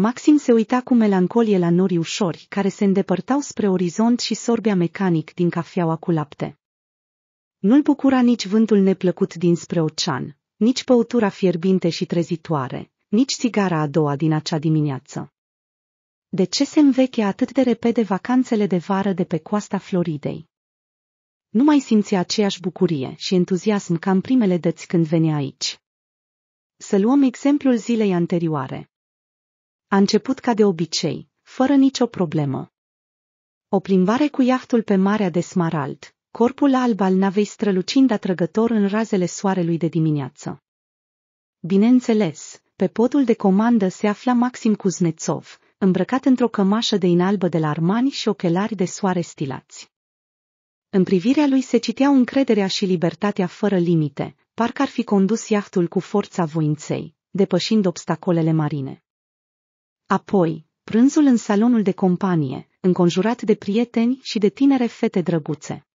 Maxim se uita cu melancolie la norii ușori care se îndepărtau spre orizont și sorbea mecanic din cafeaua cu lapte. Nu-l bucura nici vântul neplăcut dinspre ocean, nici păutura fierbinte și trezitoare, nici sigara a doua din acea dimineață. De ce se înveche atât de repede vacanțele de vară de pe coasta Floridei? Nu mai simțea aceeași bucurie și entuziasm ca în primele dăți când venea aici. Să luăm exemplul zilei anterioare. A început ca de obicei, fără nicio problemă. O plimbare cu iahtul pe Marea de Smarald, corpul alb al navei strălucind atrăgător în razele soarelui de dimineață. Bineînțeles, pe podul de comandă se afla Maxim Kuznetsov, îmbrăcat într-o cămașă de inalbă de la Armani și ochelari de soare stilați. În privirea lui se citeau încrederea și libertatea fără limite, parcă ar fi condus iahtul cu forța voinței, depășind obstacolele marine. Apoi, prânzul în salonul de companie, înconjurat de prieteni și de tinere fete drăguțe.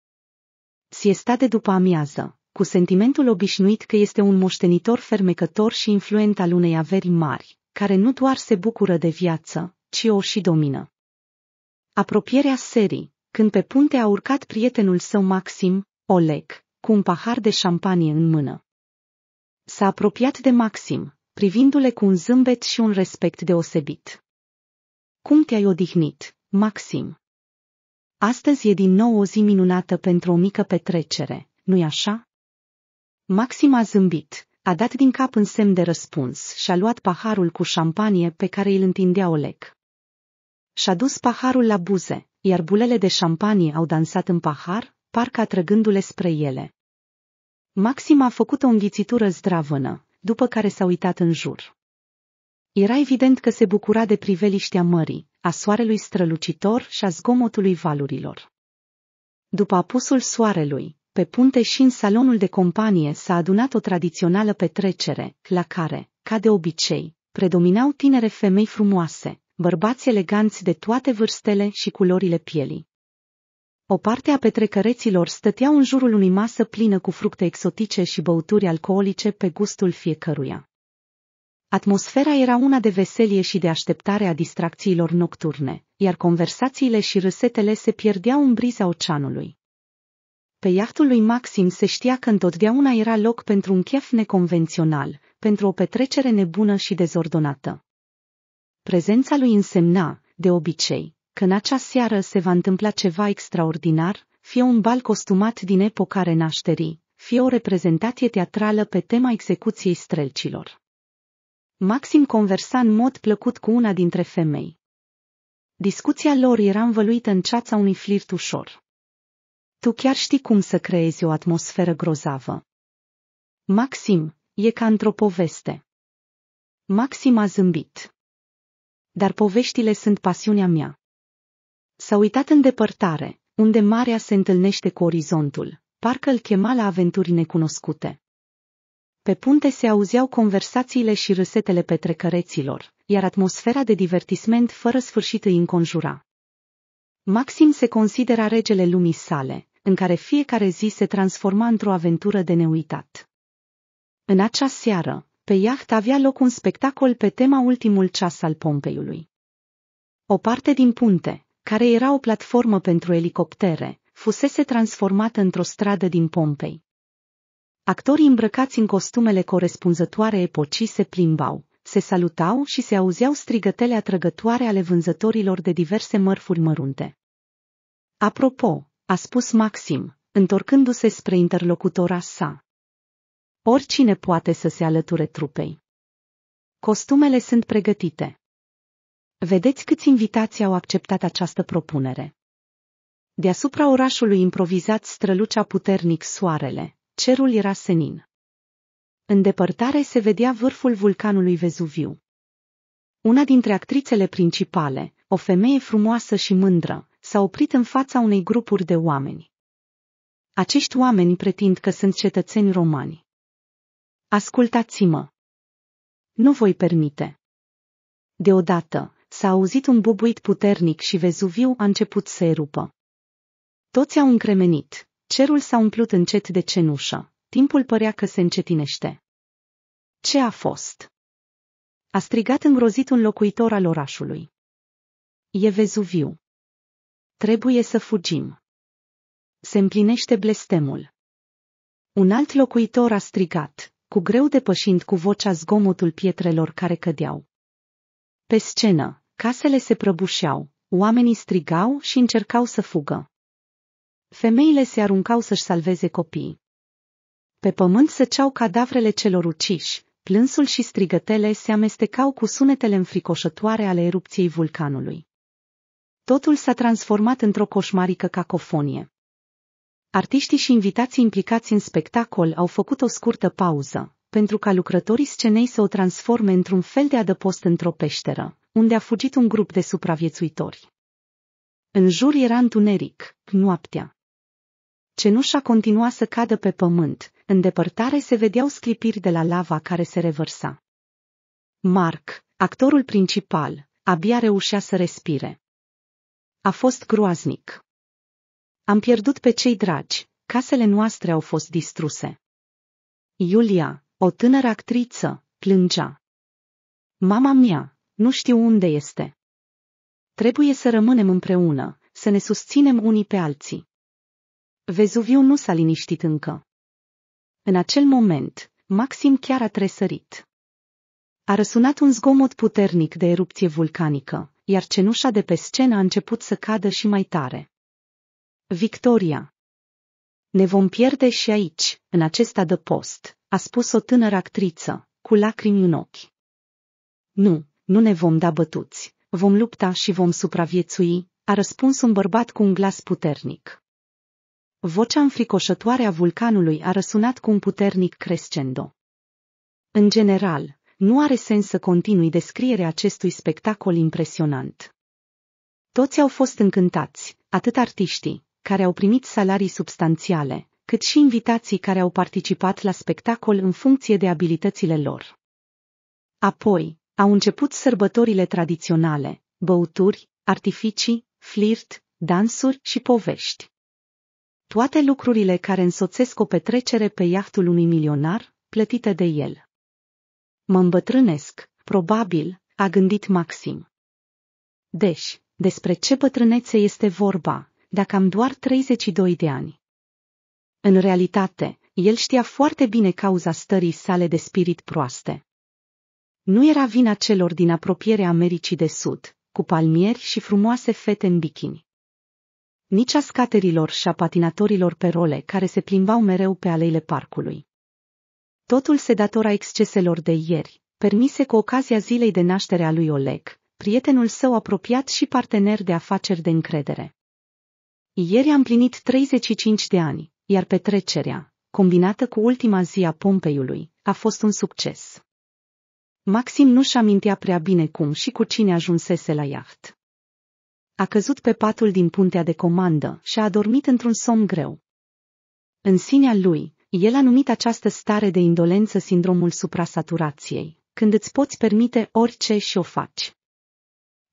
Siesta de după amiază, cu sentimentul obișnuit că este un moștenitor fermecător și influent al unei averi mari, care nu doar se bucură de viață, ci o și domină. Apropierea serii, când pe punte a urcat prietenul său Maxim, Oleg, cu un pahar de șampanie în mână. S-a apropiat de Maxim, privindu-le cu un zâmbet și un respect deosebit. Cum te-ai odihnit, Maxim? Astăzi e din nou o zi minunată pentru o mică petrecere, nu-i așa? Maxim a zâmbit, a dat din cap în semn de răspuns și a luat paharul cu șampanie pe care îl întindea Oleg. Și-a dus paharul la buze, iar bulele de șampanie au dansat în pahar, parcă atrăgându-le spre ele. Maxim a făcut o înghițitură zdravână, după care s-a uitat în jur. Era evident că se bucura de priveliștea mării, a soarelui strălucitor și a zgomotului valurilor. După apusul soarelui, pe punte și în salonul de companie s-a adunat o tradițională petrecere, la care, ca de obicei, predominau tinere femei frumoase, bărbați eleganți de toate vârstele și culorile pielii. O parte a petrecăreților stăteau în jurul unui masă plină cu fructe exotice și băuturi alcoolice pe gustul fiecăruia. Atmosfera era una de veselie și de așteptare a distracțiilor nocturne, iar conversațiile și râsetele se pierdeau în briza oceanului. Pe iahtul lui Maxim se știa că întotdeauna era loc pentru un chef neconvențional, pentru o petrecere nebună și dezordonată. Prezența lui însemna, de obicei, că în acea seară se va întâmpla ceva extraordinar, fie un bal costumat din epoca renașterii, fie o reprezentație teatrală pe tema execuției strelcilor. Maxim conversa în mod plăcut cu una dintre femei. Discuția lor era învăluită în ceața unui flirt ușor. Tu chiar știi cum să creezi o atmosferă grozavă. Maxim, e ca într-o poveste. Maxim a zâmbit. Dar poveștile sunt pasiunea mea. S-a uitat în depărtare, unde marea se întâlnește cu orizontul, parcă îl chema la aventuri necunoscute. Pe punte se auzeau conversațiile și râsetele petrecăreților, iar atmosfera de divertisment fără sfârșit îi înconjura. Maxim se considera regele lumii sale, în care fiecare zi se transforma într-o aventură de neuitat. În acea seară, pe iaht avea loc un spectacol pe tema ultimul ceas al Pompeiului. O parte din punte, care era o platformă pentru elicoptere, fusese transformată într-o stradă din Pompei. Actorii îmbrăcați în costumele corespunzătoare epocii se plimbau, se salutau și se auzeau strigătele atrăgătoare ale vânzătorilor de diverse mărfuri mărunte. Apropo, a spus Maxim, întorcându-se spre interlocutora sa. Oricine poate să se alăture trupei. Costumele sunt pregătite. Vedeți câți invitații au acceptat această propunere. Deasupra orașului improvizat strălucea puternic soarele, cerul era senin. În depărtare se vedea vârful vulcanului Vezuviu. Una dintre actrițele principale, o femeie frumoasă și mândră, s-a oprit în fața unei grupuri de oameni. Acești oameni pretind că sunt cetățeni romani. Ascultați-mă! Nu voi permite. Deodată, S-a auzit un bubuit puternic și Vezuviu a început să erupă. Toți au încremenit, cerul s-a umplut încet de cenușă, timpul părea că se încetinește. Ce a fost? A strigat îngrozit un locuitor al orașului. E Vezuviu. Trebuie să fugim. Se împlinește blestemul. Un alt locuitor a strigat, cu greu depășind cu vocea zgomotul pietrelor care cădeau. Pe scenă, Casele se prăbușeau, oamenii strigau și încercau să fugă. Femeile se aruncau să-și salveze copiii. Pe pământ săceau cadavrele celor uciși, plânsul și strigătele se amestecau cu sunetele înfricoșătoare ale erupției vulcanului. Totul s-a transformat într-o coșmarică cacofonie. Artiștii și invitații implicați în spectacol au făcut o scurtă pauză, pentru ca lucrătorii scenei să o transforme într-un fel de adăpost într-o peșteră, unde a fugit un grup de supraviețuitori. În jur era întuneric, noaptea. Cenușa continua să cadă pe pământ, în depărtare se vedeau sclipiri de la lava care se revărsa. Mark, actorul principal, abia reușea să respire. A fost groaznic. Am pierdut pe cei dragi, casele noastre au fost distruse. Iulia, o tânără actriță, plângea. Mama mea, nu știu unde este. Trebuie să rămânem împreună, să ne susținem unii pe alții. Vezuviu nu s-a liniștit încă. În acel moment, Maxim chiar a tresărit. A răsunat un zgomot puternic de erupție vulcanică, iar cenușa de pe scenă a început să cadă și mai tare. Victoria Ne vom pierde și aici, în acest adăpost, a spus o tânără actriță, cu lacrimi în ochi. Nu, nu ne vom da bătuți, vom lupta și vom supraviețui, a răspuns un bărbat cu un glas puternic. Vocea înfricoșătoare a vulcanului a răsunat cu un puternic crescendo. În general, nu are sens să continui descrierea acestui spectacol impresionant. Toți au fost încântați, atât artiștii, care au primit salarii substanțiale, cât și invitații care au participat la spectacol în funcție de abilitățile lor. Apoi, au început sărbătorile tradiționale, băuturi, artificii, flirt, dansuri și povești. Toate lucrurile care însoțesc o petrecere pe iahtul unui milionar, plătite de el. Mă îmbătrânesc, probabil, a gândit Maxim. Deci, despre ce bătrânețe este vorba, dacă am doar 32 de ani? În realitate, el știa foarte bine cauza stării sale de spirit proaste. Nu era vina celor din apropierea Americii de Sud, cu palmieri și frumoase fete în bikini. Nici a scaterilor și a patinatorilor pe role care se plimbau mereu pe aleile parcului. Totul se datora exceselor de ieri, permise cu ocazia zilei de naștere a lui Oleg, prietenul său apropiat și partener de afaceri de încredere. Ieri am plinit 35 de ani, iar petrecerea, combinată cu ultima zi a Pompeiului, a fost un succes. Maxim nu-și amintea prea bine cum și cu cine ajunsese la iaht. A căzut pe patul din puntea de comandă și a adormit într-un somn greu. În sinea lui, el a numit această stare de indolență sindromul suprasaturației, când îți poți permite orice și o faci.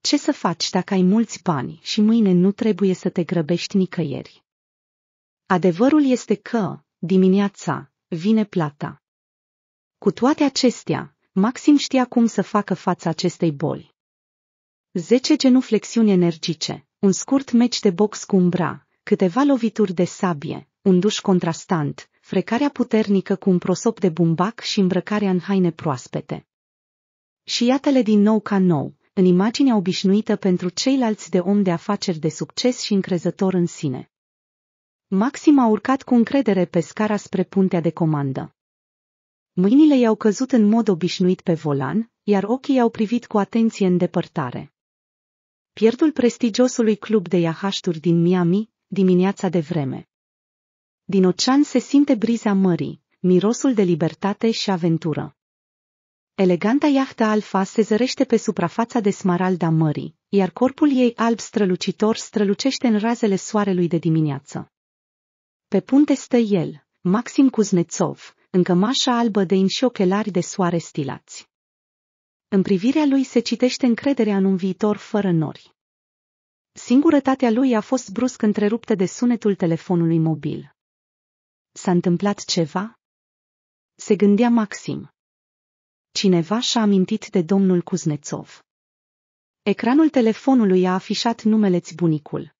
Ce să faci dacă ai mulți bani și mâine nu trebuie să te grăbești nicăieri? Adevărul este că, dimineața, vine plata. Cu toate acestea, Maxim știa cum să facă față acestei boli. 10 genuflexiuni energice, un scurt meci de box cu umbra, câteva lovituri de sabie, un duș contrastant, frecarea puternică cu un prosop de bumbac și îmbrăcarea în haine proaspete. Și iată-le din nou ca nou, în imaginea obișnuită pentru ceilalți de om de afaceri de succes și încrezător în sine. Maxim a urcat cu încredere pe scara spre puntea de comandă. Mâinile i-au căzut în mod obișnuit pe volan, iar ochii i-au privit cu atenție în depărtare. Pierdul prestigiosului club de iahașturi din Miami, dimineața de vreme. Din ocean se simte briza mării, mirosul de libertate și aventură. Eleganta iahtă alfa se zărește pe suprafața de smaralda mării, iar corpul ei alb strălucitor strălucește în razele soarelui de dimineață. Pe punte stă el, Maxim Kuznetsov în cămașa albă de inși ochelari de soare stilați. În privirea lui se citește încrederea în un viitor fără nori. Singurătatea lui a fost brusc întreruptă de sunetul telefonului mobil. S-a întâmplat ceva? Se gândea Maxim. Cineva și-a amintit de domnul Cuznețov. Ecranul telefonului a afișat numele bunicul.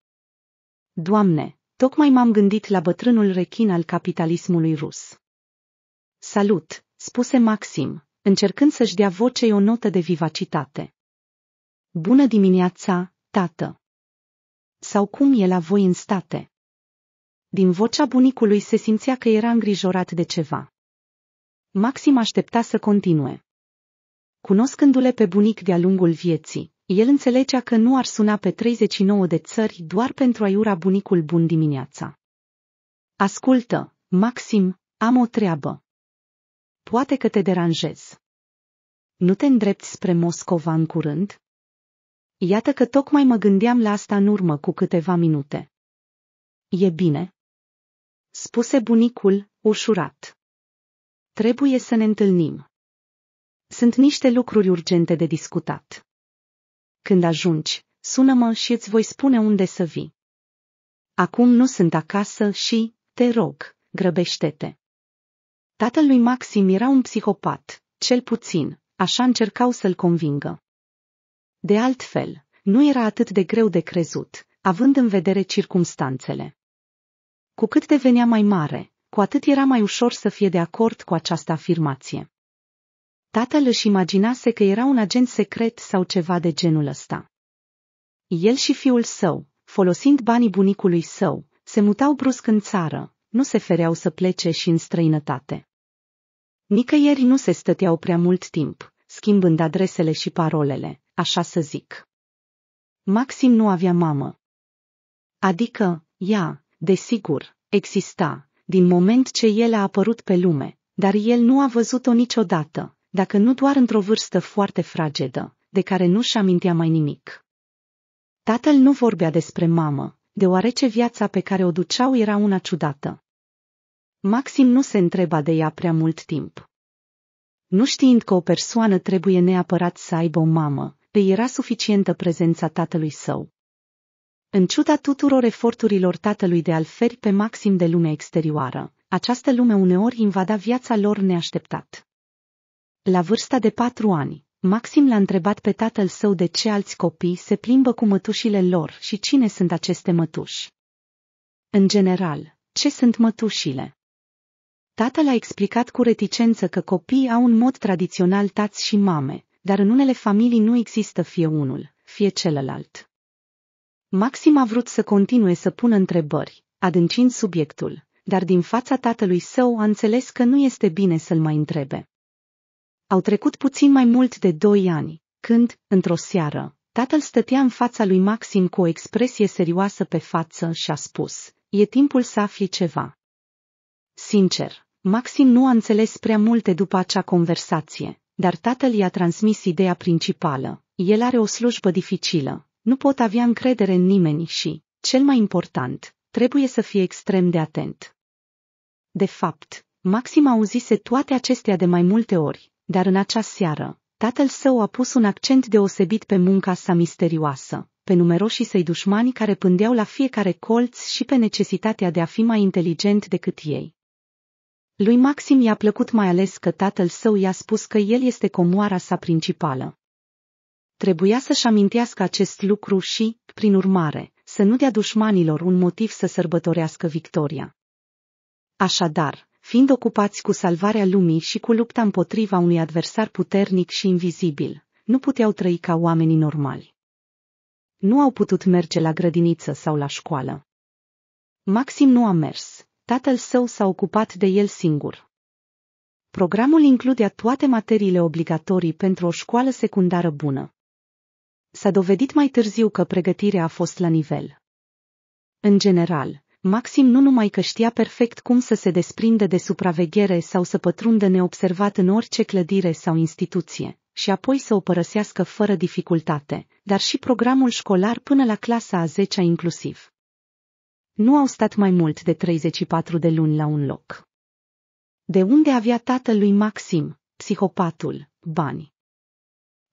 Doamne, tocmai m-am gândit la bătrânul rechin al capitalismului rus. Salut, spuse Maxim, încercând să-și dea vocei o notă de vivacitate. Bună dimineața, tată! Sau cum e la voi în state? Din vocea bunicului se simțea că era îngrijorat de ceva. Maxim aștepta să continue. Cunoscându-le pe bunic de-a lungul vieții, el înțelegea că nu ar suna pe 39 de țări doar pentru a-i ura bunicul bun dimineața. Ascultă, Maxim, am o treabă poate că te deranjez. Nu te îndrepți spre Moscova în curând? Iată că tocmai mă gândeam la asta în urmă cu câteva minute. E bine. Spuse bunicul, ușurat. Trebuie să ne întâlnim. Sunt niște lucruri urgente de discutat. Când ajungi, sună-mă și îți voi spune unde să vii. Acum nu sunt acasă și, te rog, grăbește-te. Tatăl lui Maxim era un psihopat, cel puțin, așa încercau să-l convingă. De altfel, nu era atât de greu de crezut, având în vedere circumstanțele. Cu cât devenea mai mare, cu atât era mai ușor să fie de acord cu această afirmație. Tatăl își imaginase că era un agent secret sau ceva de genul ăsta. El și fiul său, folosind banii bunicului său, se mutau brusc în țară, nu se fereau să plece și în străinătate. Nicăieri nu se stăteau prea mult timp, schimbând adresele și parolele, așa să zic. Maxim nu avea mamă. Adică, ea, desigur, exista, din moment ce el a apărut pe lume, dar el nu a văzut-o niciodată, dacă nu doar într-o vârstă foarte fragedă, de care nu-și amintea mai nimic. Tatăl nu vorbea despre mamă, deoarece viața pe care o duceau era una ciudată. Maxim nu se întreba de ea prea mult timp. Nu știind că o persoană trebuie neapărat să aibă o mamă, îi era suficientă prezența tatălui său. În ciuda tuturor eforturilor tatălui de a-l feri pe Maxim de lumea exterioară, această lume uneori invada viața lor neașteptat. La vârsta de patru ani, Maxim l-a întrebat pe tatăl său de ce alți copii se plimbă cu mătușile lor și cine sunt aceste mătuși. În general, ce sunt mătușile? Tatăl a explicat cu reticență că copiii au un mod tradițional tați și mame, dar în unele familii nu există fie unul, fie celălalt. Maxim a vrut să continue să pună întrebări, adâncind subiectul, dar din fața tatălui său a înțeles că nu este bine să-l mai întrebe. Au trecut puțin mai mult de doi ani, când, într-o seară, tatăl stătea în fața lui Maxim cu o expresie serioasă pe față și a spus, e timpul să afli ceva. Sincer, Maxim nu a înțeles prea multe după acea conversație, dar tatăl i-a transmis ideea principală. El are o slujbă dificilă, nu pot avea încredere în nimeni și, cel mai important, trebuie să fie extrem de atent. De fapt, Maxim auzise toate acestea de mai multe ori, dar în acea seară, tatăl său a pus un accent deosebit pe munca sa misterioasă, pe numeroșii săi dușmani care pândeau la fiecare colț și pe necesitatea de a fi mai inteligent decât ei. Lui Maxim i-a plăcut mai ales că tatăl său i-a spus că el este comoara sa principală. Trebuia să-și amintească acest lucru și, prin urmare, să nu dea dușmanilor un motiv să sărbătorească victoria. Așadar, fiind ocupați cu salvarea lumii și cu lupta împotriva unui adversar puternic și invizibil, nu puteau trăi ca oamenii normali. Nu au putut merge la grădiniță sau la școală. Maxim nu a mers, tatăl său s-a ocupat de el singur. Programul includea toate materiile obligatorii pentru o școală secundară bună. S-a dovedit mai târziu că pregătirea a fost la nivel. În general, Maxim nu numai că știa perfect cum să se desprinde de supraveghere sau să pătrundă neobservat în orice clădire sau instituție, și apoi să o părăsească fără dificultate, dar și programul școlar până la clasa a 10-a inclusiv nu au stat mai mult de 34 de luni la un loc. De unde avea tatălui Maxim, psihopatul, bani?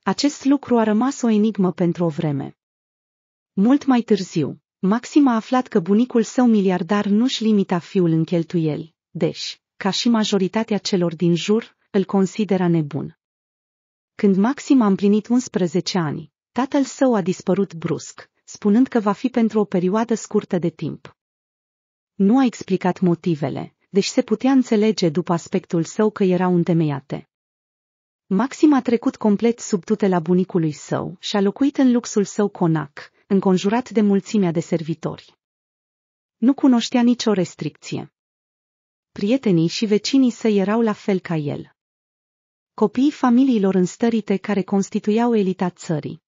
Acest lucru a rămas o enigmă pentru o vreme. Mult mai târziu, Maxim a aflat că bunicul său miliardar nu-și limita fiul în cheltuieli, deși, ca și majoritatea celor din jur, îl considera nebun. Când Maxim a împlinit 11 ani, tatăl său a dispărut brusc, spunând că va fi pentru o perioadă scurtă de timp. Nu a explicat motivele, deși se putea înțelege după aspectul său că erau întemeiate. Maxim a trecut complet sub tutela bunicului său și a locuit în luxul său conac, înconjurat de mulțimea de servitori. Nu cunoștea nicio restricție. Prietenii și vecinii săi erau la fel ca el. Copiii familiilor înstărite care constituiau elita țării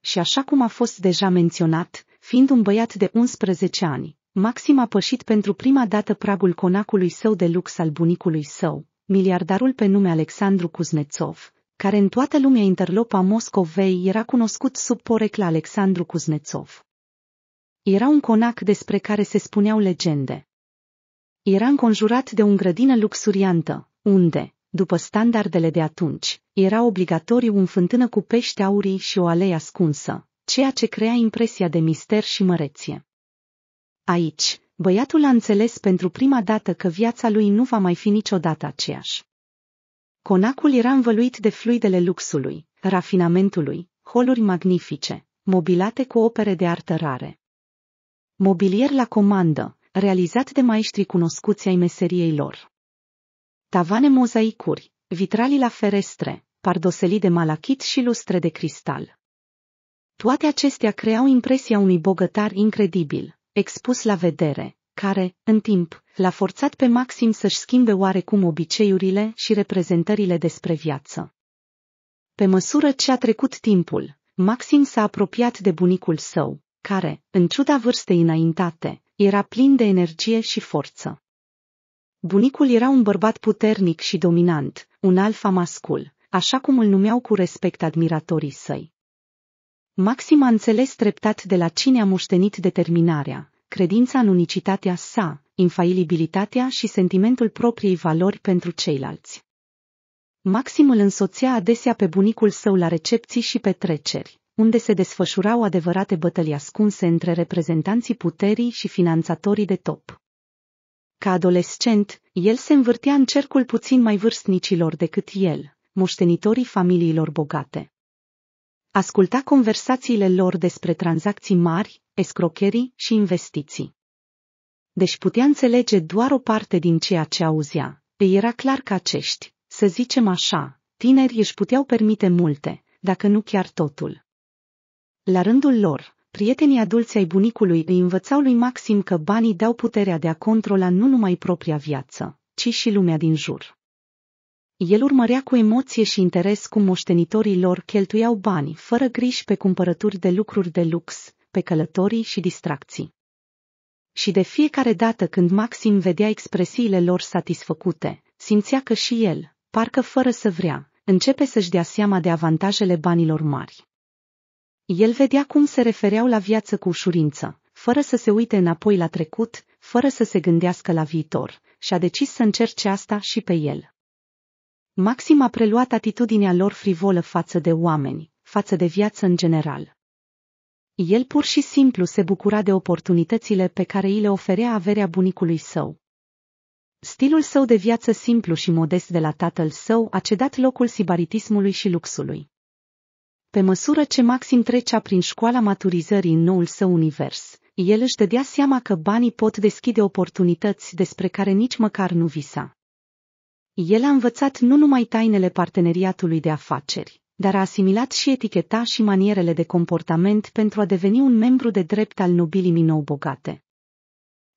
și așa cum a fost deja menționat, fiind un băiat de 11 ani, Maxim a pășit pentru prima dată pragul conacului său de lux al bunicului său, miliardarul pe nume Alexandru Kuznetsov, care în toată lumea interlopa Moscovei era cunoscut sub porecla Alexandru Kuznetsov. Era un conac despre care se spuneau legende. Era înconjurat de o grădină luxuriantă, unde, după standardele de atunci, era obligatoriu un fântână cu pești aurii și o alee ascunsă, ceea ce crea impresia de mister și măreție. Aici, băiatul a înțeles pentru prima dată că viața lui nu va mai fi niciodată aceeași. Conacul era învăluit de fluidele luxului, rafinamentului, holuri magnifice, mobilate cu opere de artă rare. Mobilier la comandă, realizat de maestri cunoscuți ai meseriei lor. Tavane mozaicuri, vitralii la ferestre, pardoselii de malachit și lustre de cristal. Toate acestea creau impresia unui bogătar incredibil, expus la vedere, care, în timp, l-a forțat pe Maxim să-și schimbe oarecum obiceiurile și reprezentările despre viață. Pe măsură ce a trecut timpul, Maxim s-a apropiat de bunicul său, care, în ciuda vârstei înaintate, era plin de energie și forță. Bunicul era un bărbat puternic și dominant, un alfa mascul, așa cum îl numeau cu respect admiratorii săi. Maxim a înțeles treptat de la cine a muștenit determinarea, credința în unicitatea sa, infailibilitatea și sentimentul propriei valori pentru ceilalți. Maxim îl însoțea adesea pe bunicul său la recepții și petreceri, unde se desfășurau adevărate bătălii ascunse între reprezentanții puterii și finanțatorii de top. Ca adolescent, el se învârtea în cercul puțin mai vârstnicilor decât el, moștenitorii familiilor bogate. Asculta conversațiile lor despre tranzacții mari, escrocherii și investiții. Deci putea înțelege doar o parte din ceea ce auzea. Îi era clar că acești, să zicem așa, tineri își puteau permite multe, dacă nu chiar totul. La rândul lor, Prietenii adulți ai bunicului îi învățau lui Maxim că banii dau puterea de a controla nu numai propria viață, ci și lumea din jur. El urmărea cu emoție și interes cum moștenitorii lor cheltuiau bani fără griji pe cumpărături de lucruri de lux, pe călătorii și distracții. Și de fiecare dată când Maxim vedea expresiile lor satisfăcute, simțea că și el, parcă fără să vrea, începe să-și dea seama de avantajele banilor mari. El vedea cum se refereau la viață cu ușurință, fără să se uite înapoi la trecut, fără să se gândească la viitor, și a decis să încerce asta și pe el. Maxim a preluat atitudinea lor frivolă față de oameni, față de viață în general. El pur și simplu se bucura de oportunitățile pe care îi le oferea averea bunicului său. Stilul său de viață simplu și modest de la tatăl său a cedat locul sibaritismului și luxului. Pe măsură ce Maxim trecea prin școala maturizării în noul său univers, el își dădea seama că banii pot deschide oportunități despre care nici măcar nu visa. El a învățat nu numai tainele parteneriatului de afaceri, dar a asimilat și eticheta și manierele de comportament pentru a deveni un membru de drept al nobilimii nou bogate.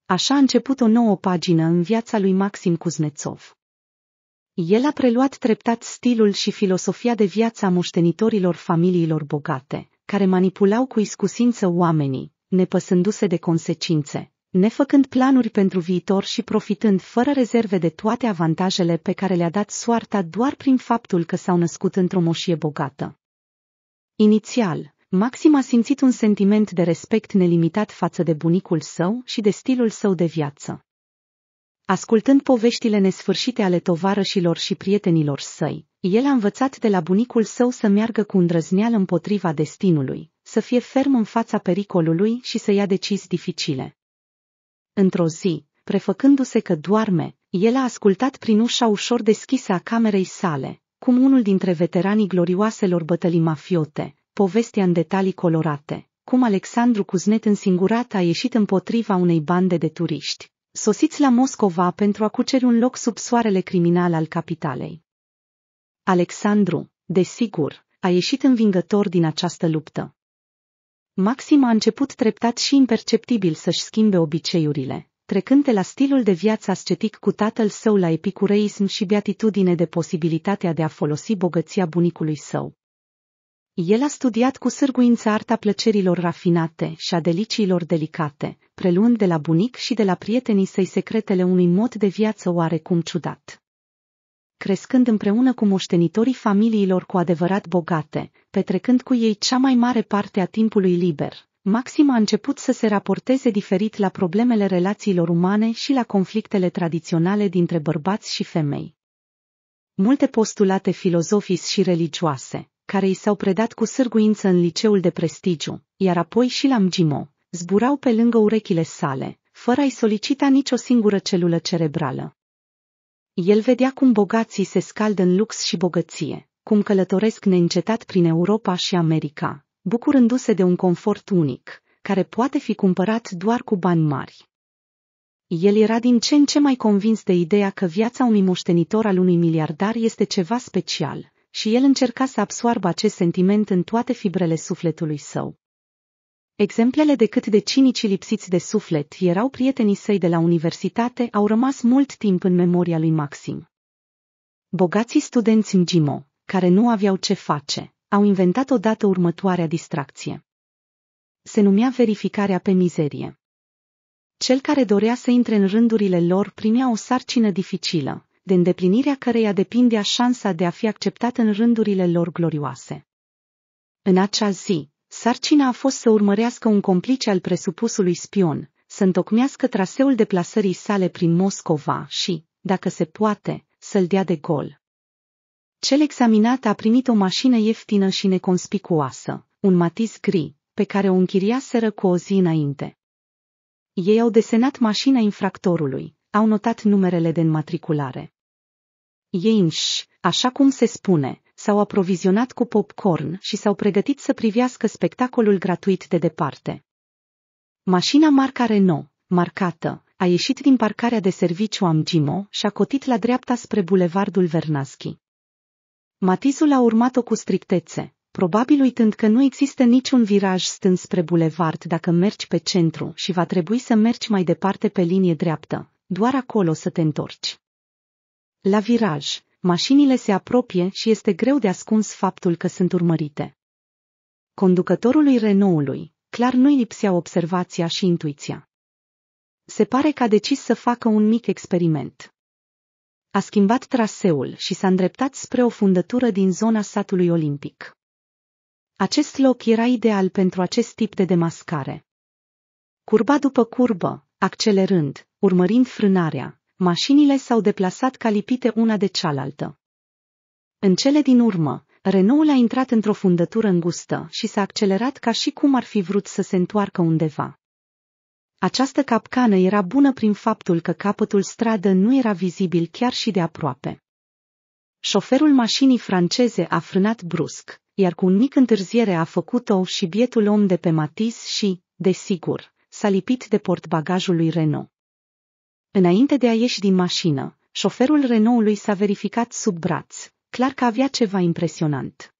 Așa a început o nouă pagină în viața lui Maxim Kuznetsov. El a preluat treptat stilul și filosofia de viață a moștenitorilor familiilor bogate, care manipulau cu iscusință oamenii, nepăsându-se de consecințe, nefăcând planuri pentru viitor și profitând fără rezerve de toate avantajele pe care le-a dat soarta doar prin faptul că s-au născut într-o moșie bogată. Inițial, Maxim a simțit un sentiment de respect nelimitat față de bunicul său și de stilul său de viață. Ascultând poveștile nesfârșite ale tovarășilor și prietenilor săi, el a învățat de la bunicul său să meargă cu îndrăzneală împotriva destinului, să fie ferm în fața pericolului și să ia decizii dificile. Într-o zi, prefăcându-se că doarme, el a ascultat prin ușa ușor deschisă a camerei sale, cum unul dintre veteranii glorioaselor bătălii mafiote, povestea în detalii colorate, cum Alexandru Cuznet însingurat a ieșit împotriva unei bande de turiști, sosiți la Moscova pentru a cuceri un loc sub soarele criminal al capitalei. Alexandru, desigur, a ieșit învingător din această luptă. Maxim a început treptat și imperceptibil să-și schimbe obiceiurile, trecând de la stilul de viață ascetic cu tatăl său la epicureism și beatitudine de posibilitatea de a folosi bogăția bunicului său. El a studiat cu sârguință arta plăcerilor rafinate și a deliciilor delicate, preluând de la bunic și de la prietenii săi secretele unui mod de viață oarecum ciudat. Crescând împreună cu moștenitorii familiilor cu adevărat bogate, petrecând cu ei cea mai mare parte a timpului liber, Maxim a început să se raporteze diferit la problemele relațiilor umane și la conflictele tradiționale dintre bărbați și femei. Multe postulate filozofis și religioase, care i s-au predat cu sârguință în liceul de prestigiu, iar apoi și la Mgimo, zburau pe lângă urechile sale, fără a-i solicita nicio singură celulă cerebrală. El vedea cum bogații se scaldă în lux și bogăție, cum călătoresc neîncetat prin Europa și America, bucurându-se de un confort unic, care poate fi cumpărat doar cu bani mari. El era din ce în ce mai convins de ideea că viața unui moștenitor al unui miliardar este ceva special, și el încerca să absoarbă acest sentiment în toate fibrele sufletului său. Exemplele de cât de cinici lipsiți de suflet erau prietenii săi de la universitate au rămas mult timp în memoria lui Maxim. Bogații studenți în Gimo, care nu aveau ce face, au inventat odată următoarea distracție. Se numea verificarea pe mizerie. Cel care dorea să intre în rândurile lor primea o sarcină dificilă, de îndeplinirea căreia depindea șansa de a fi acceptat în rândurile lor glorioase. În acea zi, sarcina a fost să urmărească un complice al presupusului spion, să întocmească traseul deplasării sale prin Moscova și, dacă se poate, să-l dea de gol. Cel examinat a primit o mașină ieftină și neconspicuoasă, un matiz gri, pe care o închiriaseră cu o zi înainte. Ei au desenat mașina infractorului, au notat numerele de înmatriculare. Ei înși, așa cum se spune, s-au aprovizionat cu popcorn și s-au pregătit să privească spectacolul gratuit de departe. Mașina marca Renault, marcată, a ieșit din parcarea de serviciu Amgimo și a cotit la dreapta spre bulevardul Vernaschi. Matizul a urmat-o cu strictețe, probabil uitând că nu există niciun viraj stând spre bulevard dacă mergi pe centru și va trebui să mergi mai departe pe linie dreaptă, doar acolo să te întorci. La viraj, mașinile se apropie și este greu de ascuns faptul că sunt urmărite. Conducătorului Renaultului, clar nu-i lipsea observația și intuiția. Se pare că a decis să facă un mic experiment. A schimbat traseul și s-a îndreptat spre o fundătură din zona satului olimpic. Acest loc era ideal pentru acest tip de demascare. Curba după curbă, accelerând, urmărind frânarea, mașinile s-au deplasat calipite una de cealaltă. În cele din urmă, Renault a intrat într-o fundătură îngustă și s-a accelerat ca și cum ar fi vrut să se întoarcă undeva. Această capcană era bună prin faptul că capătul stradă nu era vizibil chiar și de aproape. Șoferul mașinii franceze a frânat brusc, iar cu un mic întârziere a făcut-o și bietul om de pe Matis și, desigur, s-a lipit de portbagajul lui Renault. Înainte de a ieși din mașină, șoferul Renault-ului s-a verificat sub braț, clar că avea ceva impresionant.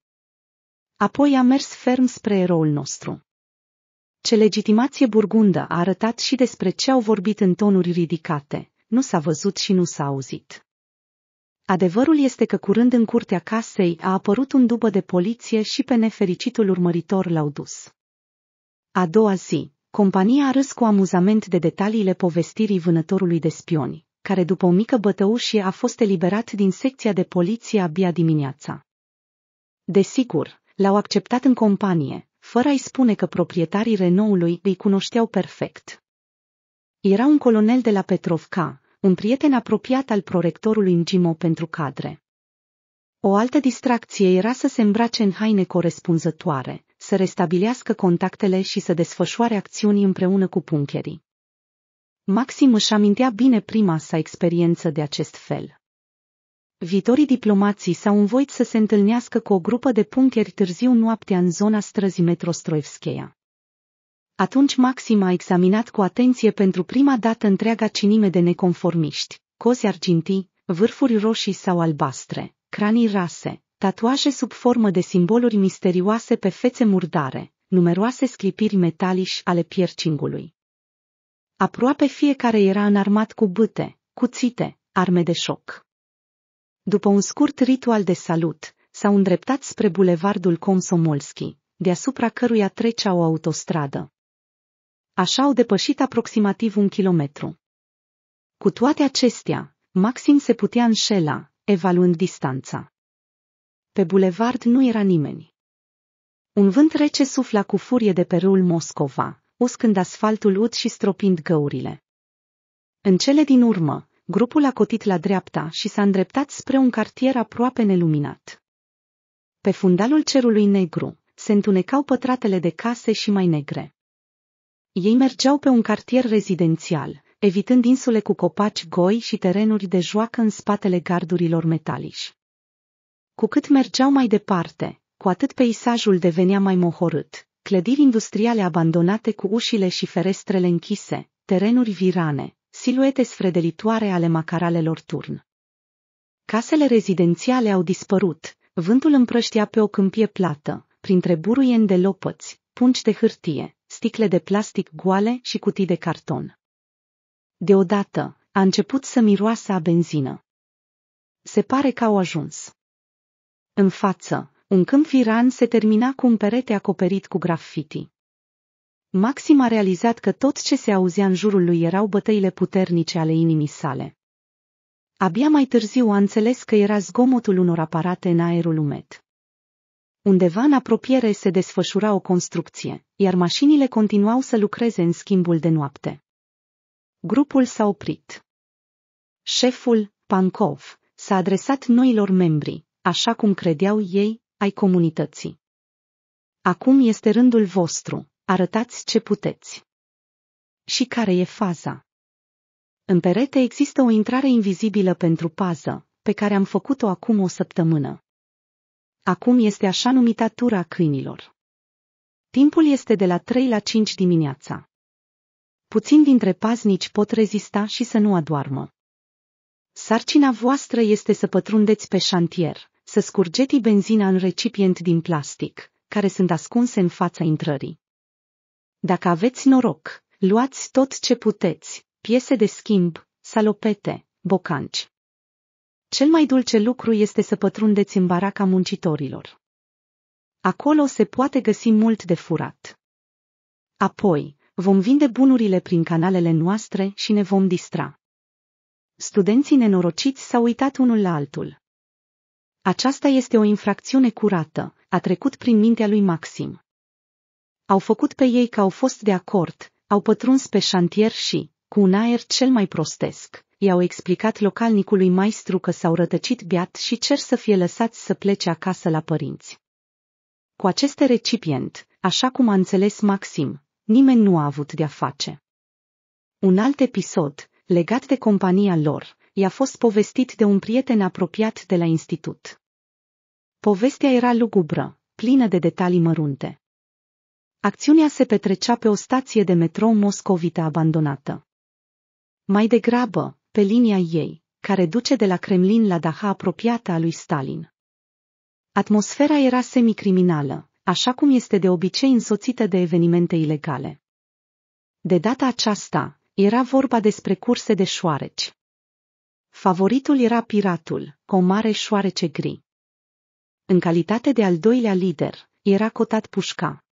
Apoi a mers ferm spre eroul nostru. Ce legitimație burgundă a arătat și despre ce au vorbit în tonuri ridicate, nu s-a văzut și nu s-a auzit. Adevărul este că curând în curtea casei a apărut un dubă de poliție și pe nefericitul urmăritor l-au dus. A doua zi, Compania a râs cu amuzament de detaliile povestirii vânătorului de spioni, care după o mică bătăușie a fost eliberat din secția de poliție abia dimineața. Desigur, l-au acceptat în companie, fără a-i spune că proprietarii Renault-ului îi cunoșteau perfect. Era un colonel de la Petrovka, un prieten apropiat al prorectorului Mgimo pentru cadre. O altă distracție era să se îmbrace în haine corespunzătoare, să restabilească contactele și să desfășoare acțiuni împreună cu puncherii. Maxim își amintea bine prima sa experiență de acest fel. Vitorii diplomații s-au învoit să se întâlnească cu o grupă de puncheri târziu noaptea în zona străzii Metrostroevscheia. Atunci Maxim a examinat cu atenție pentru prima dată întreaga cinime de neconformiști, cozi argintii, vârfuri roșii sau albastre, cranii rase, tatuaje sub formă de simboluri misterioase pe fețe murdare, numeroase sclipiri metaliși ale piercingului. Aproape fiecare era înarmat cu băte, cuțite, arme de șoc. După un scurt ritual de salut, s-au îndreptat spre bulevardul Komsomolski, deasupra căruia trecea o autostradă. Așa au depășit aproximativ un kilometru. Cu toate acestea, Maxim se putea înșela, evaluând distanța. Pe bulevard nu era nimeni. Un vânt rece sufla cu furie de pe râul Moscova, uscând asfaltul ud și stropind găurile. În cele din urmă, grupul a cotit la dreapta și s-a îndreptat spre un cartier aproape neluminat. Pe fundalul cerului negru se întunecau pătratele de case și mai negre. Ei mergeau pe un cartier rezidențial, evitând insule cu copaci goi și terenuri de joacă în spatele gardurilor metaliși. Cu cât mergeau mai departe, cu atât peisajul devenea mai mohorât. Clădiri industriale abandonate cu ușile și ferestrele închise, terenuri virane, siluete sfredelitoare ale macaralelor turn. Casele rezidențiale au dispărut, vântul împrăștia pe o câmpie plată, printre buruieni de lopăți, pungi de hârtie, sticle de plastic goale și cutii de carton. Deodată, a început să miroasă a benzină. Se pare că au ajuns. În față, un câmp viran se termina cu un perete acoperit cu graffiti. Maxim a realizat că tot ce se auzea în jurul lui erau bătăile puternice ale inimii sale. Abia mai târziu a înțeles că era zgomotul unor aparate în aerul umed. Undeva în apropiere se desfășura o construcție, iar mașinile continuau să lucreze în schimbul de noapte. Grupul s-a oprit. Șeful, Pankov, s-a adresat noilor membri, așa cum credeau ei, ai comunității. Acum este rândul vostru, arătați ce puteți. Și care e faza? În perete există o intrare invizibilă pentru pază, pe care am făcut-o acum o săptămână. Acum este așa numita tura câinilor. Timpul este de la 3 la 5 dimineața. Puțin dintre paznici pot rezista și să nu adoarmă. Sarcina voastră este să pătrundeți pe șantier, să scurgeti benzina în recipient din plastic, care sunt ascunse în fața intrării. Dacă aveți noroc, luați tot ce puteți, piese de schimb, salopete, bocanci. Cel mai dulce lucru este să pătrundeți în baraca muncitorilor. Acolo se poate găsi mult de furat. Apoi, vom vinde bunurile prin canalele noastre și ne vom distra. Studenții nenorociți s-au uitat unul la altul. Aceasta este o infracțiune curată, a trecut prin mintea lui Maxim. Au făcut pe ei că au fost de acord, au pătruns pe șantier și, cu un aer cel mai prostesc, i-au explicat localnicului maestru că s-au rătăcit biat și cer să fie lăsați să plece acasă la părinți. Cu aceste recipient, așa cum a înțeles Maxim, nimeni nu a avut de-a face. Un alt episod, legat de compania lor, i-a fost povestit de un prieten apropiat de la institut. Povestea era lugubră, plină de detalii mărunte. Acțiunea se petrecea pe o stație de metrou moscovită abandonată. Mai degrabă, pe linia ei, care duce de la Kremlin la Daha apropiată a lui Stalin. Atmosfera era semicriminală, așa cum este de obicei însoțită de evenimente ilegale. De data aceasta, era vorba despre curse de șoareci. Favoritul era piratul, cu o mare șoarece gri. În calitate de al doilea lider, era cotat pușca.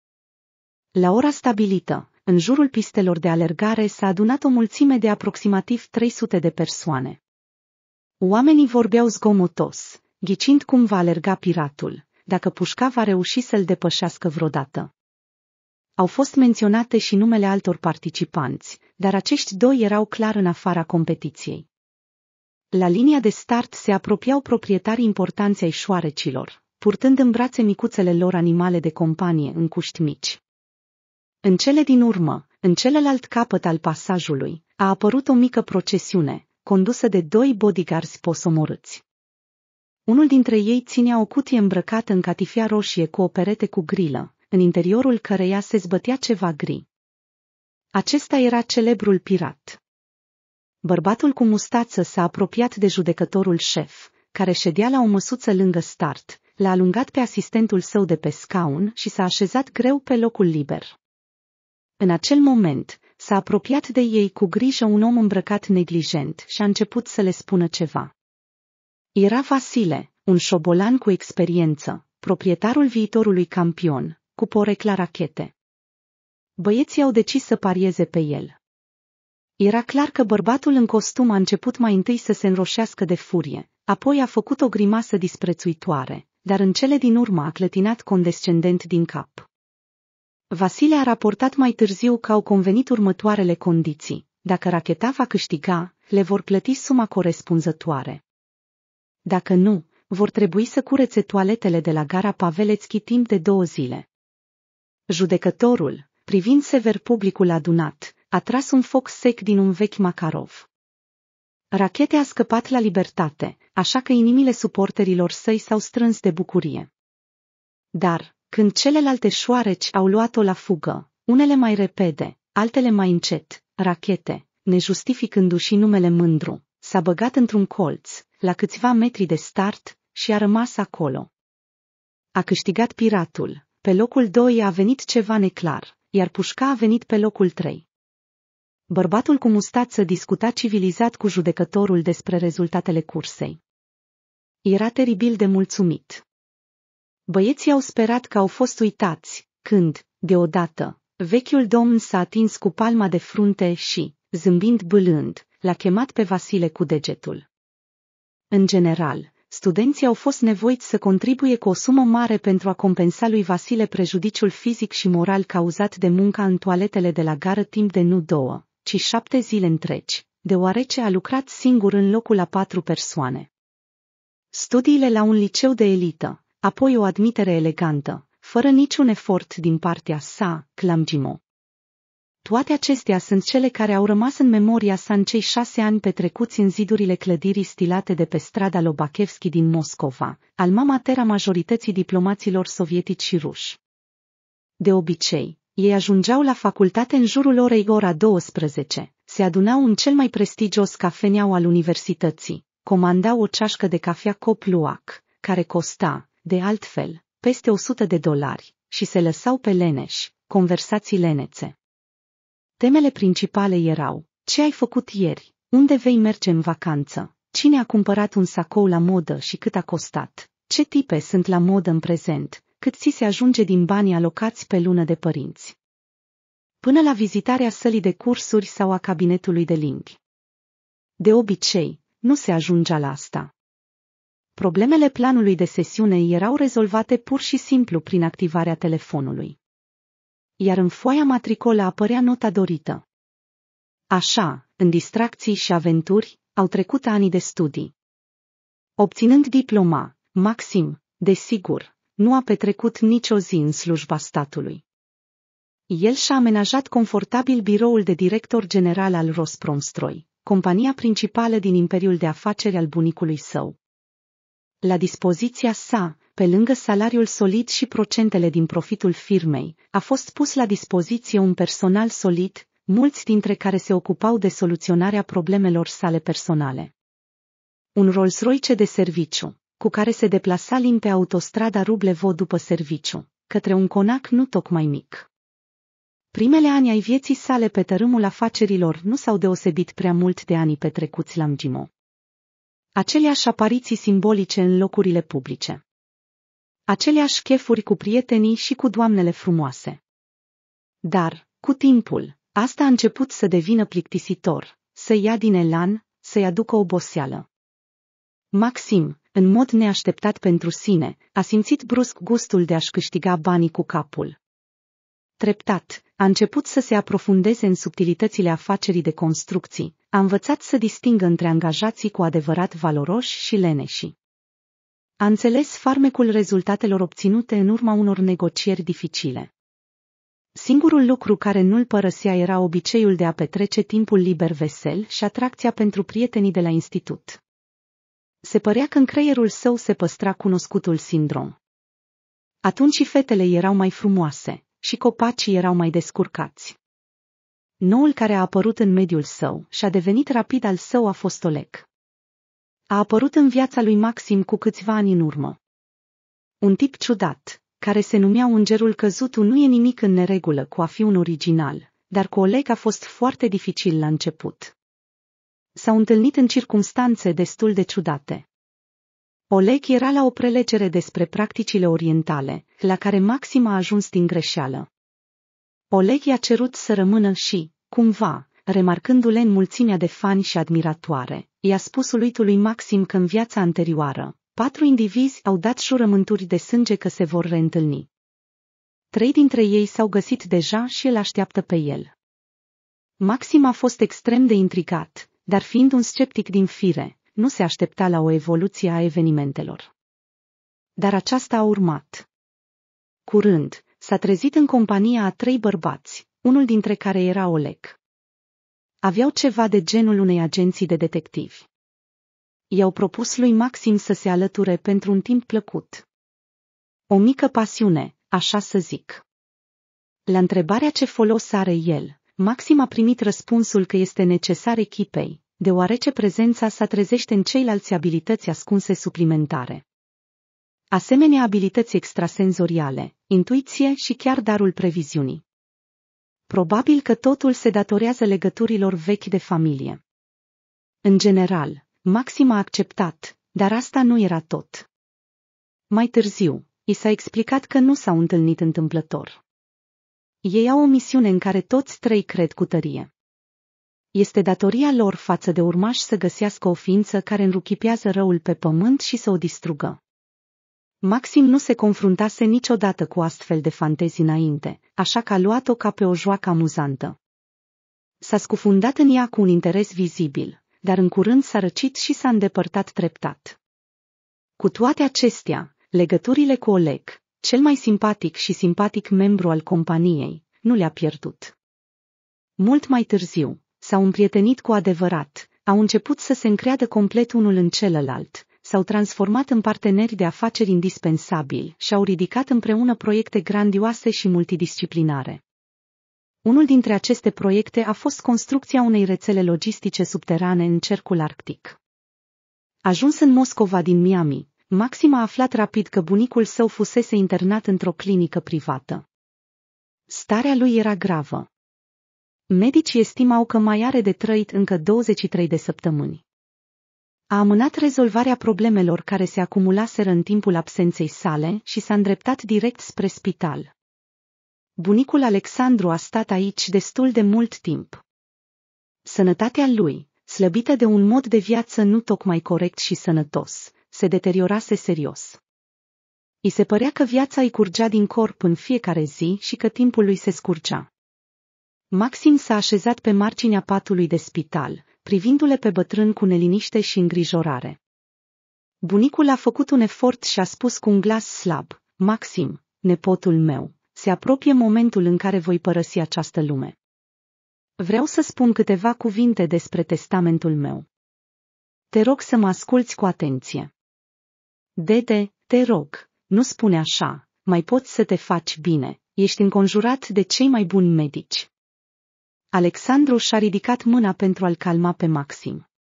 La ora stabilită, în jurul pistelor de alergare s-a adunat o mulțime de aproximativ 300 de persoane. Oamenii vorbeau zgomotos, ghicind cum va alerga piratul, dacă pușca va reuși să-l depășească vreodată. Au fost menționate și numele altor participanți, dar acești doi erau clar în afara competiției. La linia de start se apropiau proprietarii importanței ai șoarecilor, purtând în brațe micuțele lor animale de companie în cuști mici. În cele din urmă, în celălalt capăt al pasajului, a apărut o mică procesiune, condusă de doi bodyguards posomorâți. Unul dintre ei ținea o cutie îmbrăcată în catifia roșie cu o perete cu grilă, în interiorul căreia se zbătea ceva gri. Acesta era celebrul pirat. Bărbatul cu mustață s-a apropiat de judecătorul șef, care ședea la o măsuță lângă start, l-a alungat pe asistentul său de pe scaun și s-a așezat greu pe locul liber. În acel moment, s-a apropiat de ei cu grijă un om îmbrăcat neglijent și a început să le spună ceva. Era Vasile, un șobolan cu experiență, proprietarul viitorului campion, cu porecla rachete. Băieții au decis să parieze pe el. Era clar că bărbatul în costum a început mai întâi să se înroșească de furie, apoi a făcut o grimasă disprețuitoare, dar în cele din urmă a clătinat condescendent din cap. Vasile a raportat mai târziu că au convenit următoarele condiții. Dacă racheta va câștiga, le vor plăti suma corespunzătoare. Dacă nu, vor trebui să curețe toaletele de la gara Pavelețchi timp de două zile. Judecătorul, privind sever publicul adunat, a tras un foc sec din un vechi Makarov. Rachete a scăpat la libertate, așa că inimile suporterilor săi s-au strâns de bucurie. Dar, când celelalte șoareci au luat-o la fugă, unele mai repede, altele mai încet, rachete, nejustificându-și numele mândru, s-a băgat într-un colț, la câțiva metri de start, și a rămas acolo. A câștigat piratul, pe locul 2 a venit ceva neclar, iar pușca a venit pe locul 3. Bărbatul cu mustață discuta civilizat cu judecătorul despre rezultatele cursei. Era teribil de mulțumit. Băieții au sperat că au fost uitați, când, deodată, vechiul domn s-a atins cu palma de frunte și, zâmbind bâlând, l-a chemat pe Vasile cu degetul. În general, studenții au fost nevoiți să contribuie cu o sumă mare pentru a compensa lui Vasile prejudiciul fizic și moral cauzat de munca în toaletele de la gară timp de nu două, ci șapte zile întregi, deoarece a lucrat singur în locul a patru persoane. Studiile la un liceu de elită, apoi o admitere elegantă, fără niciun efort din partea sa, Clamgimo. Toate acestea sunt cele care au rămas în memoria sa în cei șase ani petrecuți în zidurile clădirii stilate de pe strada Lobachevski din Moscova, al mama majorității diplomaților sovietici și ruși. De obicei, ei ajungeau la facultate în jurul orei ora 12, se adunau în cel mai prestigios cafeneau al universității, comandau o ceașcă de cafea Cop Luac, care costa, de altfel, peste 100 de dolari, și se lăsau pe leneș, conversații lenețe. Temele principale erau, ce ai făcut ieri, unde vei merge în vacanță, cine a cumpărat un sacou la modă și cât a costat, ce tipe sunt la modă în prezent, cât ți se ajunge din banii alocați pe lună de părinți. Până la vizitarea sălii de cursuri sau a cabinetului de limbi. De obicei, nu se ajungea la asta. Problemele planului de sesiune erau rezolvate pur și simplu prin activarea telefonului. Iar în foaia matricolă apărea nota dorită. Așa, în distracții și aventuri, au trecut ani de studii. Obținând diploma, Maxim, desigur, nu a petrecut nicio zi în slujba statului. El și-a amenajat confortabil biroul de director general al Rospromstroi, compania principală din imperiul de afaceri al bunicului său. La dispoziția sa, pe lângă salariul solid și procentele din profitul firmei, a fost pus la dispoziție un personal solid, mulți dintre care se ocupau de soluționarea problemelor sale personale. Un Rolls-Royce de serviciu, cu care se deplasa lim pe autostrada Rublevo după serviciu, către un conac nu tocmai mic. Primele ani ai vieții sale pe tărâmul afacerilor nu s-au deosebit prea mult de anii petrecuți la Mgimo. Aceleași apariții simbolice în locurile publice. Aceleași chefuri cu prietenii și cu doamnele frumoase. Dar, cu timpul, asta a început să devină plictisitor, să ia din elan, să-i aducă oboseală. Maxim, în mod neașteptat pentru sine, a simțit brusc gustul de a-și câștiga banii cu capul. Treptat, a început să se aprofundeze în subtilitățile afacerii de construcții, a învățat să distingă între angajații cu adevărat valoroși și leneși. A înțeles farmecul rezultatelor obținute în urma unor negocieri dificile. Singurul lucru care nu-l părăsea era obiceiul de a petrece timpul liber vesel și atracția pentru prietenii de la institut se părea că în creierul său se păstra cunoscutul sindrom. Atunci fetele erau mai frumoase și copacii erau mai descurcați. Noul care a apărut în mediul său și a devenit rapid al său a fost Oleg. A apărut în viața lui Maxim cu câțiva ani în urmă. Un tip ciudat, care se numea Ungerul Căzutul nu e nimic în neregulă cu a fi un original, dar cu Oleg a fost foarte dificil la început s-au întâlnit în circumstanțe destul de ciudate. Oleg era la o prelegere despre practicile orientale, la care Maxim a ajuns din greșeală. Oleg i-a cerut să rămână și, cumva, remarcându-le în mulțimea de fani și admiratoare, i-a spus uluitului Maxim că în viața anterioară, patru indivizi au dat jurământuri de sânge că se vor reîntâlni. Trei dintre ei s-au găsit deja și îl așteaptă pe el. Maxim a fost extrem de intrigat, dar fiind un sceptic din fire, nu se aștepta la o evoluție a evenimentelor. Dar aceasta a urmat. Curând, s-a trezit în compania a trei bărbați, unul dintre care era Oleg. Aveau ceva de genul unei agenții de detectivi. I-au propus lui Maxim să se alăture pentru un timp plăcut. O mică pasiune, așa să zic. La întrebarea ce folos are el, Maxim a primit răspunsul că este necesar echipei, deoarece prezența sa trezește în ceilalți abilități ascunse suplimentare. Asemenea abilități extrasenzoriale, intuiție și chiar darul previziunii. Probabil că totul se datorează legăturilor vechi de familie. În general, Maxim a acceptat, dar asta nu era tot. Mai târziu, i s-a explicat că nu s-au întâlnit întâmplător. Ei au o misiune în care toți trei cred cu tărie. Este datoria lor față de urmași să găsească o ființă care înruchipează răul pe pământ și să o distrugă. Maxim nu se confruntase niciodată cu astfel de fantezii înainte, așa că a luat-o ca pe o joacă amuzantă. S-a scufundat în ea cu un interes vizibil, dar în curând s-a răcit și s-a îndepărtat treptat. Cu toate acestea, legăturile cu Oleg, cel mai simpatic și simpatic membru al companiei, nu le-a pierdut. Mult mai târziu, s-au împrietenit cu adevărat, au început să se încreadă complet unul în celălalt, s-au transformat în parteneri de afaceri indispensabili și au ridicat împreună proiecte grandioase și multidisciplinare. Unul dintre aceste proiecte a fost construcția unei rețele logistice subterane în cercul arctic. Ajuns în Moscova din Miami, Maxim a aflat rapid că bunicul său fusese internat într-o clinică privată. Starea lui era gravă. Medicii estimau că mai are de trăit încă 23 de săptămâni. A amânat rezolvarea problemelor care se acumulaseră în timpul absenței sale și s-a îndreptat direct spre spital. Bunicul Alexandru a stat aici destul de mult timp. Sănătatea lui, slăbită de un mod de viață nu tocmai corect și sănătos, se deteriorase serios. I se părea că viața îi curgea din corp în fiecare zi și că timpul lui se scurgea. Maxim s-a așezat pe marginea patului de spital, privindu-le pe bătrân cu neliniște și îngrijorare. Bunicul a făcut un efort și a spus cu un glas slab, Maxim, nepotul meu, se apropie momentul în care voi părăsi această lume. Vreau să spun câteva cuvinte despre testamentul meu. Te rog să mă asculți cu atenție. Dede, te rog, nu spune așa, mai poți să te faci bine, ești înconjurat de cei mai buni medici. Alexandru și-a ridicat mâna pentru a-l calma pe Maxim.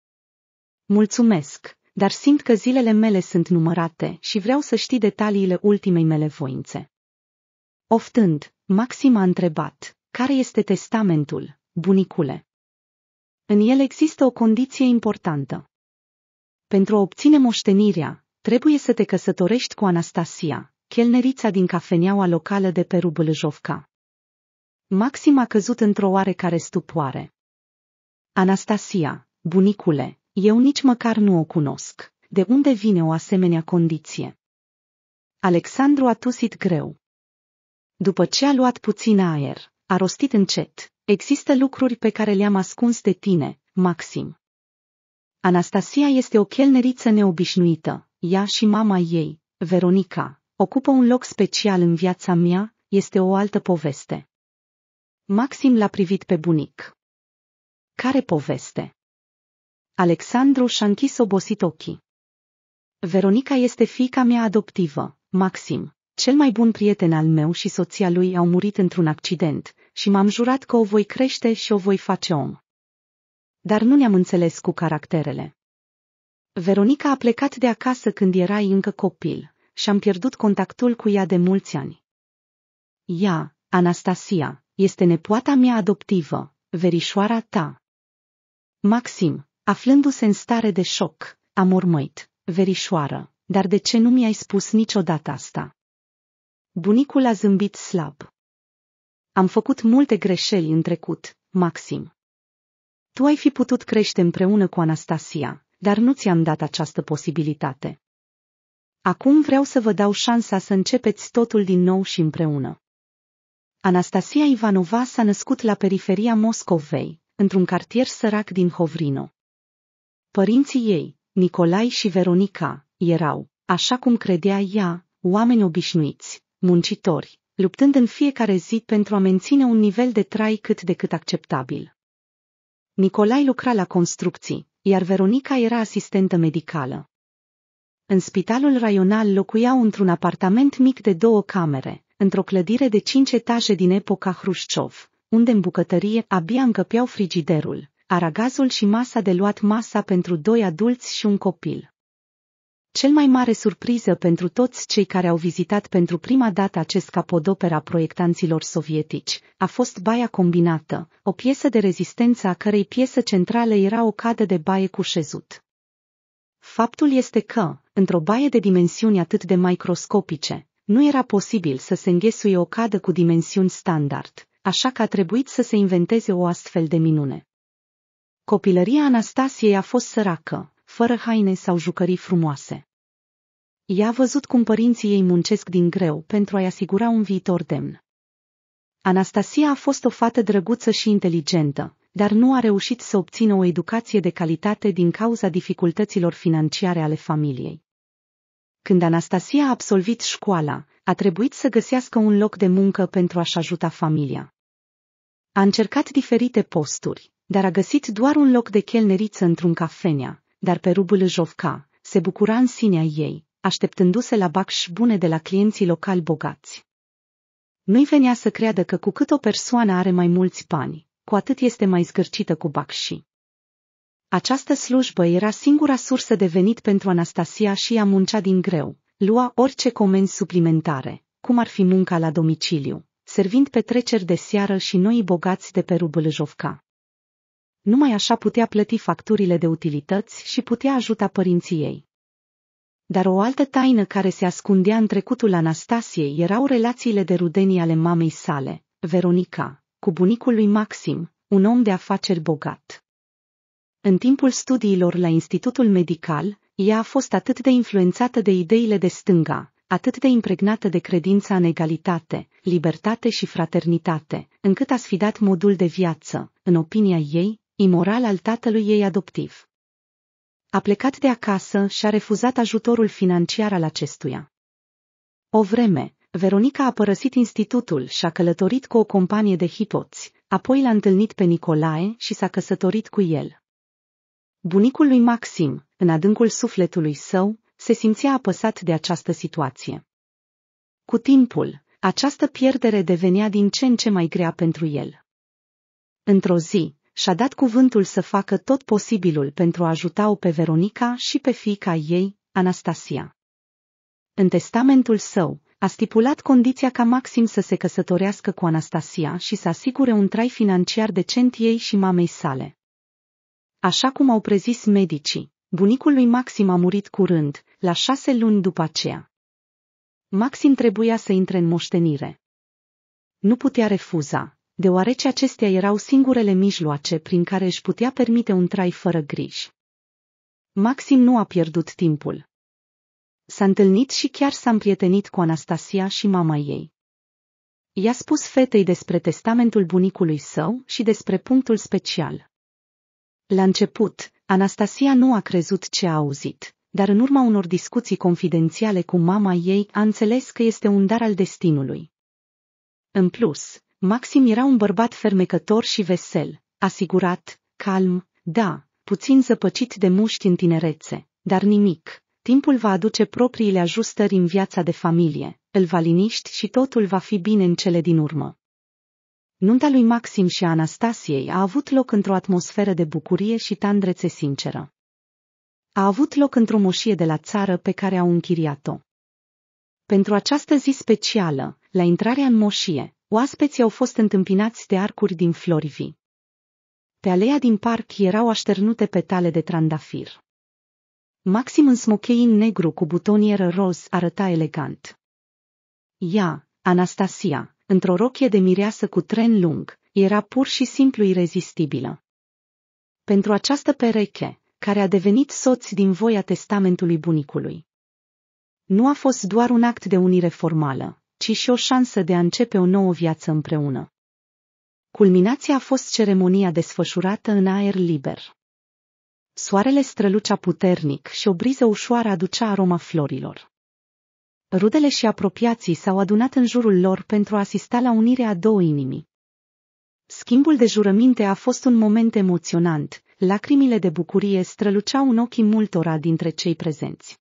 Mulțumesc, dar simt că zilele mele sunt numărate și vreau să știi detaliile ultimei mele voințe. Oftând, Maxim a întrebat, care este testamentul, bunicule? În el există o condiție importantă. Pentru a obține moștenirea, Trebuie să te căsătorești cu Anastasia, chelnerița din cafeneaua locală de pe Rubălăjovca. Maxim a căzut într-o oarecare stupoare. Anastasia, bunicule, eu nici măcar nu o cunosc. De unde vine o asemenea condiție? Alexandru a tusit greu. După ce a luat puțin aer, a rostit încet, există lucruri pe care le-am ascuns de tine, Maxim. Anastasia este o chelneriță neobișnuită, ea și mama ei, Veronica, ocupă un loc special în viața mea, este o altă poveste. Maxim l-a privit pe bunic. Care poveste? Alexandru și-a închis obosit ochii. Veronica este fiica mea adoptivă, Maxim. Cel mai bun prieten al meu și soția lui au murit într-un accident și m-am jurat că o voi crește și o voi face om. Dar nu ne-am înțeles cu caracterele. Veronica a plecat de acasă când erai încă copil și am pierdut contactul cu ea de mulți ani. Ea, Anastasia, este nepoata mea adoptivă, verișoara ta. Maxim, aflându-se în stare de șoc, a mormăit, verișoară, dar de ce nu mi-ai spus niciodată asta? Bunicul a zâmbit slab. Am făcut multe greșeli în trecut, Maxim. Tu ai fi putut crește împreună cu Anastasia, dar nu ți-am dat această posibilitate. Acum vreau să vă dau șansa să începeți totul din nou și împreună. Anastasia Ivanova s-a născut la periferia Moscovei, într-un cartier sărac din Hovrino. Părinții ei, Nicolai și Veronica, erau, așa cum credea ea, oameni obișnuiți, muncitori, luptând în fiecare zi pentru a menține un nivel de trai cât de cât acceptabil. Nicolai lucra la construcții, iar Veronica era asistentă medicală. În spitalul raional locuiau într-un apartament mic de două camere, într-o clădire de cinci etaje din epoca Hrușciov, unde în bucătărie abia încăpeau frigiderul, aragazul și masa de luat masa pentru doi adulți și un copil. Cel mai mare surpriză pentru toți cei care au vizitat pentru prima dată acest capodopera proiectanților sovietici a fost baia combinată, o piesă de rezistență a cărei piesă centrală era o cadă de baie cu șezut. Faptul este că, într-o baie de dimensiuni atât de microscopice, nu era posibil să se înghesuie o cadă cu dimensiuni standard, așa că a trebuit să se inventeze o astfel de minune. Copilăria Anastasiei a fost săracă, fără haine sau jucării frumoase. Ea a văzut cum părinții ei muncesc din greu pentru a-i asigura un viitor demn. Anastasia a fost o fată drăguță și inteligentă, dar nu a reușit să obțină o educație de calitate din cauza dificultăților financiare ale familiei. Când Anastasia a absolvit școala, a trebuit să găsească un loc de muncă pentru a-și ajuta familia. A încercat diferite posturi, dar a găsit doar un loc de chelneriță într-un cafenea, dar pe rubul Jovca se bucura în sinea ei, așteptându-se la bacș bune de la clienții locali bogați. Nu-i venea să creadă că cu cât o persoană are mai mulți bani, cu atât este mai zgârcită cu bacșii. Această slujbă era singura sursă de venit pentru Anastasia și ea muncea din greu, lua orice comenzi suplimentare, cum ar fi munca la domiciliu, servind petreceri de seară și noi bogați de pe rubul Jovca. Numai așa putea plăti facturile de utilități și putea ajuta părinții ei. Dar o altă taină care se ascundea în trecutul Anastasiei erau relațiile de rudenii ale mamei sale, Veronica, cu bunicul lui Maxim, un om de afaceri bogat. În timpul studiilor la Institutul Medical, ea a fost atât de influențată de ideile de stânga, atât de impregnată de credința în egalitate, libertate și fraternitate, încât a sfidat modul de viață, în opinia ei, imoral al tatălui ei adoptiv. A plecat de acasă și a refuzat ajutorul financiar al acestuia. O vreme, Veronica a părăsit institutul și a călătorit cu o companie de hipoți, apoi l-a întâlnit pe Nicolae și s-a căsătorit cu el. Bunicul lui Maxim, în adâncul sufletului său, se simțea apăsat de această situație. Cu timpul, această pierdere devenea din ce în ce mai grea pentru el. Într-o zi, și-a dat cuvântul să facă tot posibilul pentru a ajuta-o pe Veronica și pe fiica ei, Anastasia. În testamentul său, a stipulat condiția ca Maxim să se căsătorească cu Anastasia și să asigure un trai financiar decent ei și mamei sale. Așa cum au prezis medicii, bunicul lui Maxim a murit curând, la șase luni după aceea. Maxim trebuia să intre în moștenire. Nu putea refuza, deoarece acestea erau singurele mijloace prin care își putea permite un trai fără griji. Maxim nu a pierdut timpul. S-a întâlnit și chiar s-a împrietenit cu Anastasia și mama ei. I-a spus fetei despre testamentul bunicului său și despre punctul special. La început, Anastasia nu a crezut ce a auzit, dar în urma unor discuții confidențiale cu mama ei a înțeles că este un dar al destinului. În plus, Maxim era un bărbat fermecător și vesel, asigurat, calm, da, puțin zăpăcit de muști în tinerețe, dar nimic. Timpul va aduce propriile ajustări în viața de familie, îl va liniști și totul va fi bine în cele din urmă. Nunta lui Maxim și Anastasiei a avut loc într-o atmosferă de bucurie și tandrețe sinceră. A avut loc într-o moșie de la țară pe care au închiriat-o. Pentru această zi specială, la intrarea în moșie, Oaspeții au fost întâmpinați de arcuri din flori vii. Pe aleea din parc erau așternute petale de trandafir. Maxim în smochein negru cu butonieră roz arăta elegant. Ea, Anastasia, într-o rochie de mireasă cu tren lung, era pur și simplu irezistibilă. Pentru această pereche, care a devenit soț din voia testamentului bunicului. Nu a fost doar un act de unire formală, ci și o șansă de a începe o nouă viață împreună. Culminația a fost ceremonia desfășurată în aer liber. Soarele strălucea puternic și o briză ușoară aducea aroma florilor. Rudele și apropiații s-au adunat în jurul lor pentru a asista la unirea a două inimi. Schimbul de jurăminte a fost un moment emoționant, lacrimile de bucurie străluceau în ochii multora dintre cei prezenți.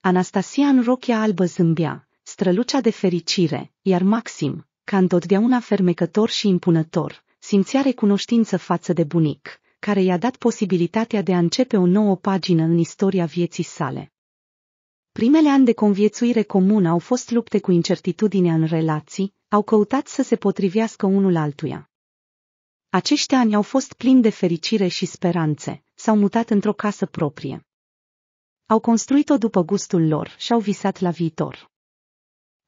Anastasia în rochia albă zâmbea, strălucea de fericire, iar Maxim, ca întotdeauna fermecător și impunător, simțea recunoștință față de bunic, care i-a dat posibilitatea de a începe o nouă pagină în istoria vieții sale. Primele ani de conviețuire comună au fost lupte cu incertitudinea în relații, au căutat să se potrivească unul altuia. Acești ani au fost plini de fericire și speranțe, s-au mutat într-o casă proprie. Au construit-o după gustul lor și au visat la viitor.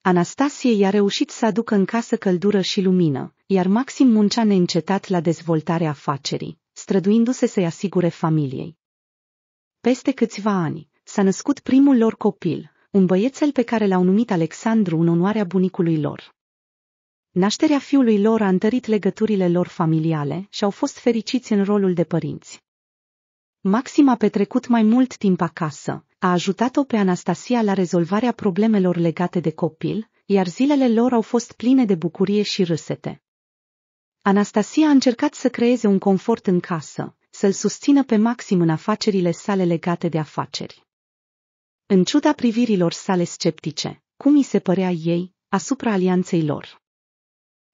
Anastasie i-a reușit să aducă în casă căldură și lumină, iar Maxim muncea neîncetat la dezvoltarea afacerii, străduindu-se să-i asigure familiei. Peste câțiva ani, s-a născut primul lor copil, un băiețel pe care l-au numit Alexandru în onoarea bunicului lor. Nașterea fiului lor a întărit legăturile lor familiale și au fost fericiți în rolul de părinți. Maxim a petrecut mai mult timp acasă, a ajutat-o pe Anastasia la rezolvarea problemelor legate de copil, iar zilele lor au fost pline de bucurie și râsete. Anastasia a încercat să creeze un confort în casă, să-l susțină pe maxim în afacerile sale legate de afaceri. În ciuda privirilor sale sceptice, cum îi se părea ei, asupra alianței lor.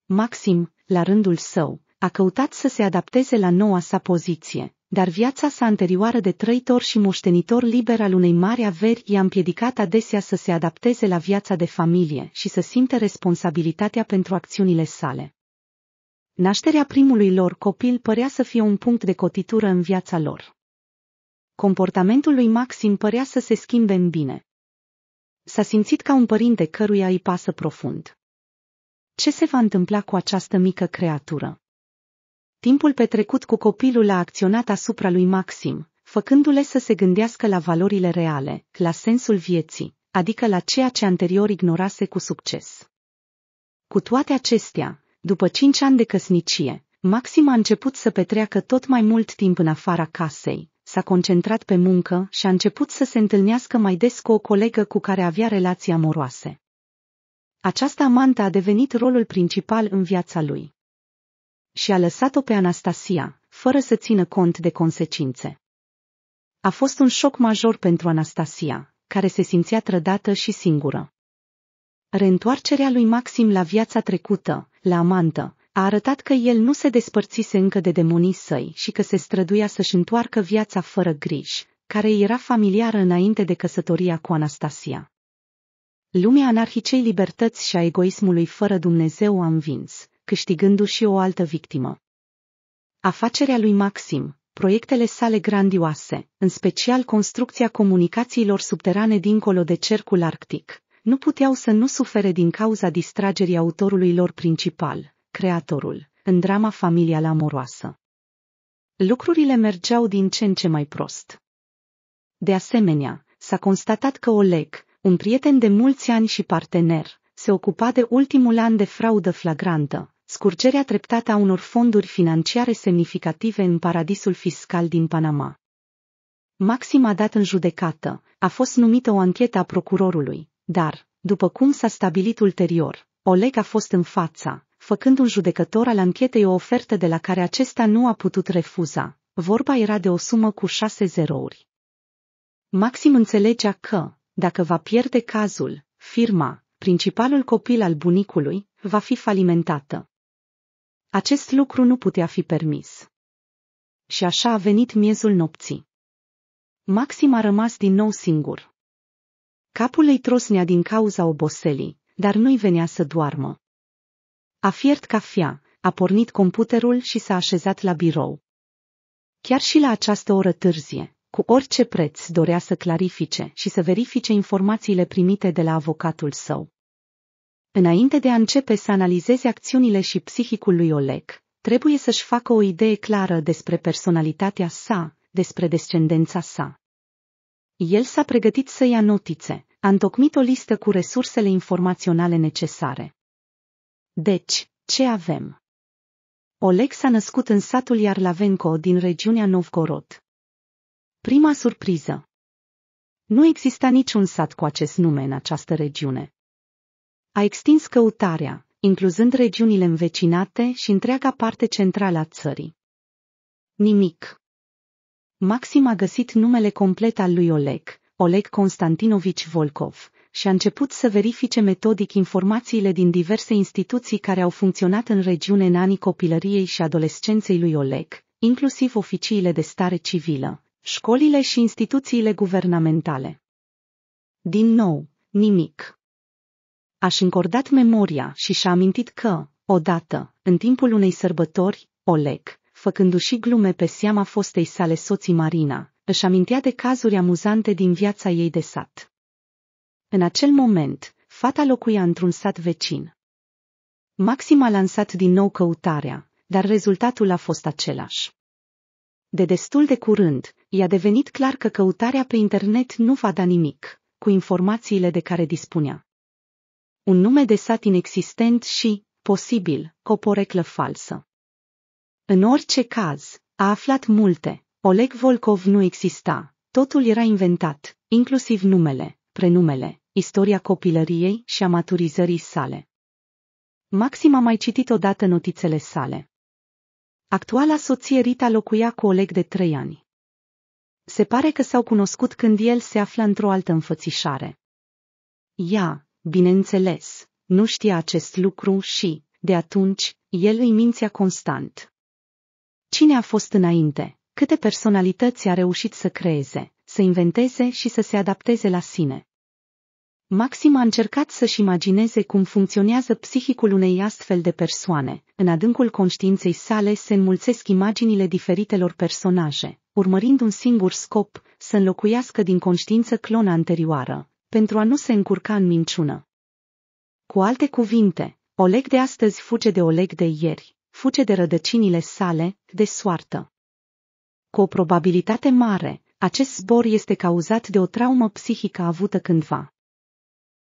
Maxim, la rândul său, a căutat să se adapteze la noua sa poziție, dar viața sa anterioară de trăitor și moștenitor liber al unei mari averi i-a împiedicat adesea să se adapteze la viața de familie și să simte responsabilitatea pentru acțiunile sale. Nașterea primului lor copil părea să fie un punct de cotitură în viața lor. Comportamentul lui Maxim părea să se schimbe în bine. S-a simțit ca un părinte căruia îi pasă profund. Ce se va întâmpla cu această mică creatură? Timpul petrecut cu copilul a acționat asupra lui Maxim, făcându-le să se gândească la valorile reale, la sensul vieții, adică la ceea ce anterior ignorase cu succes. Cu toate acestea, după cinci ani de căsnicie, Maxim a început să petreacă tot mai mult timp în afara casei, s-a concentrat pe muncă și a început să se întâlnească mai des cu o colegă cu care avea relații amoroase. Această amantă a devenit rolul principal în viața lui și a lăsat-o pe Anastasia, fără să țină cont de consecințe. A fost un șoc major pentru Anastasia, care se simțea trădată și singură. Reîntoarcerea lui Maxim la viața trecută, la amantă, a arătat că el nu se despărțise încă de demonii săi și că se străduia să-și întoarcă viața fără griji, care era familiară înainte de căsătoria cu Anastasia. Lumea anarhicei libertăți și a egoismului fără Dumnezeu a învins, câștigându-și o altă victimă. Afacerea lui Maxim, proiectele sale grandioase, în special construcția comunicațiilor subterane dincolo de cercul arctic, nu puteau să nu sufere din cauza distragerii autorului lor principal, creatorul, în drama familia amoroasă. Lucrurile mergeau din ce în ce mai prost. De asemenea, s-a constatat că Oleg, un prieten de mulți ani și partener, se ocupa de ultimul an de fraudă flagrantă, scurgerea treptată a unor fonduri financiare semnificative în paradisul fiscal din Panama. Maxim a dat în judecată, a fost numită o anchetă a procurorului, dar, după cum s-a stabilit ulterior, Oleg a fost în fața, făcând un judecător al anchetei o ofertă de la care acesta nu a putut refuza. Vorba era de o sumă cu șase zerouri. Maxim înțelegea că, dacă va pierde cazul, firma, principalul copil al bunicului, va fi falimentată. Acest lucru nu putea fi permis. Și așa a venit miezul nopții. Maxim a rămas din nou singur. Capul îi trosnea din cauza oboselii, dar nu-i venea să doarmă. A fiert cafea, a pornit computerul și s-a așezat la birou. Chiar și la această oră târzie, cu orice preț dorea să clarifice și să verifice informațiile primite de la avocatul său. Înainte de a începe să analizeze acțiunile și psihicul lui Oleg, trebuie să-și facă o idee clară despre personalitatea sa, despre descendența sa. El s-a pregătit să ia notițe, a întocmit o listă cu resursele informaționale necesare. Deci, ce avem? Oleg s-a născut în satul Iarlavenco din regiunea Novgorod. Prima surpriză. Nu exista niciun sat cu acest nume în această regiune. A extins căutarea, incluzând regiunile învecinate și întreaga parte centrală a țării. Nimic. Maxim a găsit numele complet al lui Oleg, Oleg Constantinovici Volkov, și a început să verifice metodic informațiile din diverse instituții care au funcționat în regiune în anii copilăriei și adolescenței lui Oleg, inclusiv oficiile de stare civilă, școlile și instituțiile guvernamentale. Din nou, nimic aș încordat memoria și și-a amintit că, odată, în timpul unei sărbători, Oleg, făcându-și glume pe seama fostei sale soții Marina, își amintea de cazuri amuzante din viața ei de sat. În acel moment, fata locuia într-un sat vecin. Maxim a lansat din nou căutarea, dar rezultatul a fost același. De destul de curând, i-a devenit clar că căutarea pe internet nu va da nimic, cu informațiile de care dispunea un nume de sat inexistent și, posibil, o poreclă falsă. În orice caz, a aflat multe, Oleg Volkov nu exista, totul era inventat, inclusiv numele, prenumele, istoria copilăriei și a maturizării sale. Maxim a mai citit odată notițele sale. Actuala soție Rita locuia cu Oleg de trei ani. Se pare că s-au cunoscut când el se afla într-o altă înfățișare. Ea, Bineînțeles, nu știa acest lucru și, de atunci, el îi mințea constant. Cine a fost înainte? Câte personalități a reușit să creeze, să inventeze și să se adapteze la sine? Maxim a încercat să-și imagineze cum funcționează psihicul unei astfel de persoane. În adâncul conștiinței sale se înmulțesc imaginile diferitelor personaje, urmărind un singur scop, să înlocuiască din conștiință clona anterioară, pentru a nu se încurca în minciună. Cu alte cuvinte, Oleg de astăzi fuge de Oleg de ieri, fuge de rădăcinile sale, de soartă. Cu o probabilitate mare, acest zbor este cauzat de o traumă psihică avută cândva.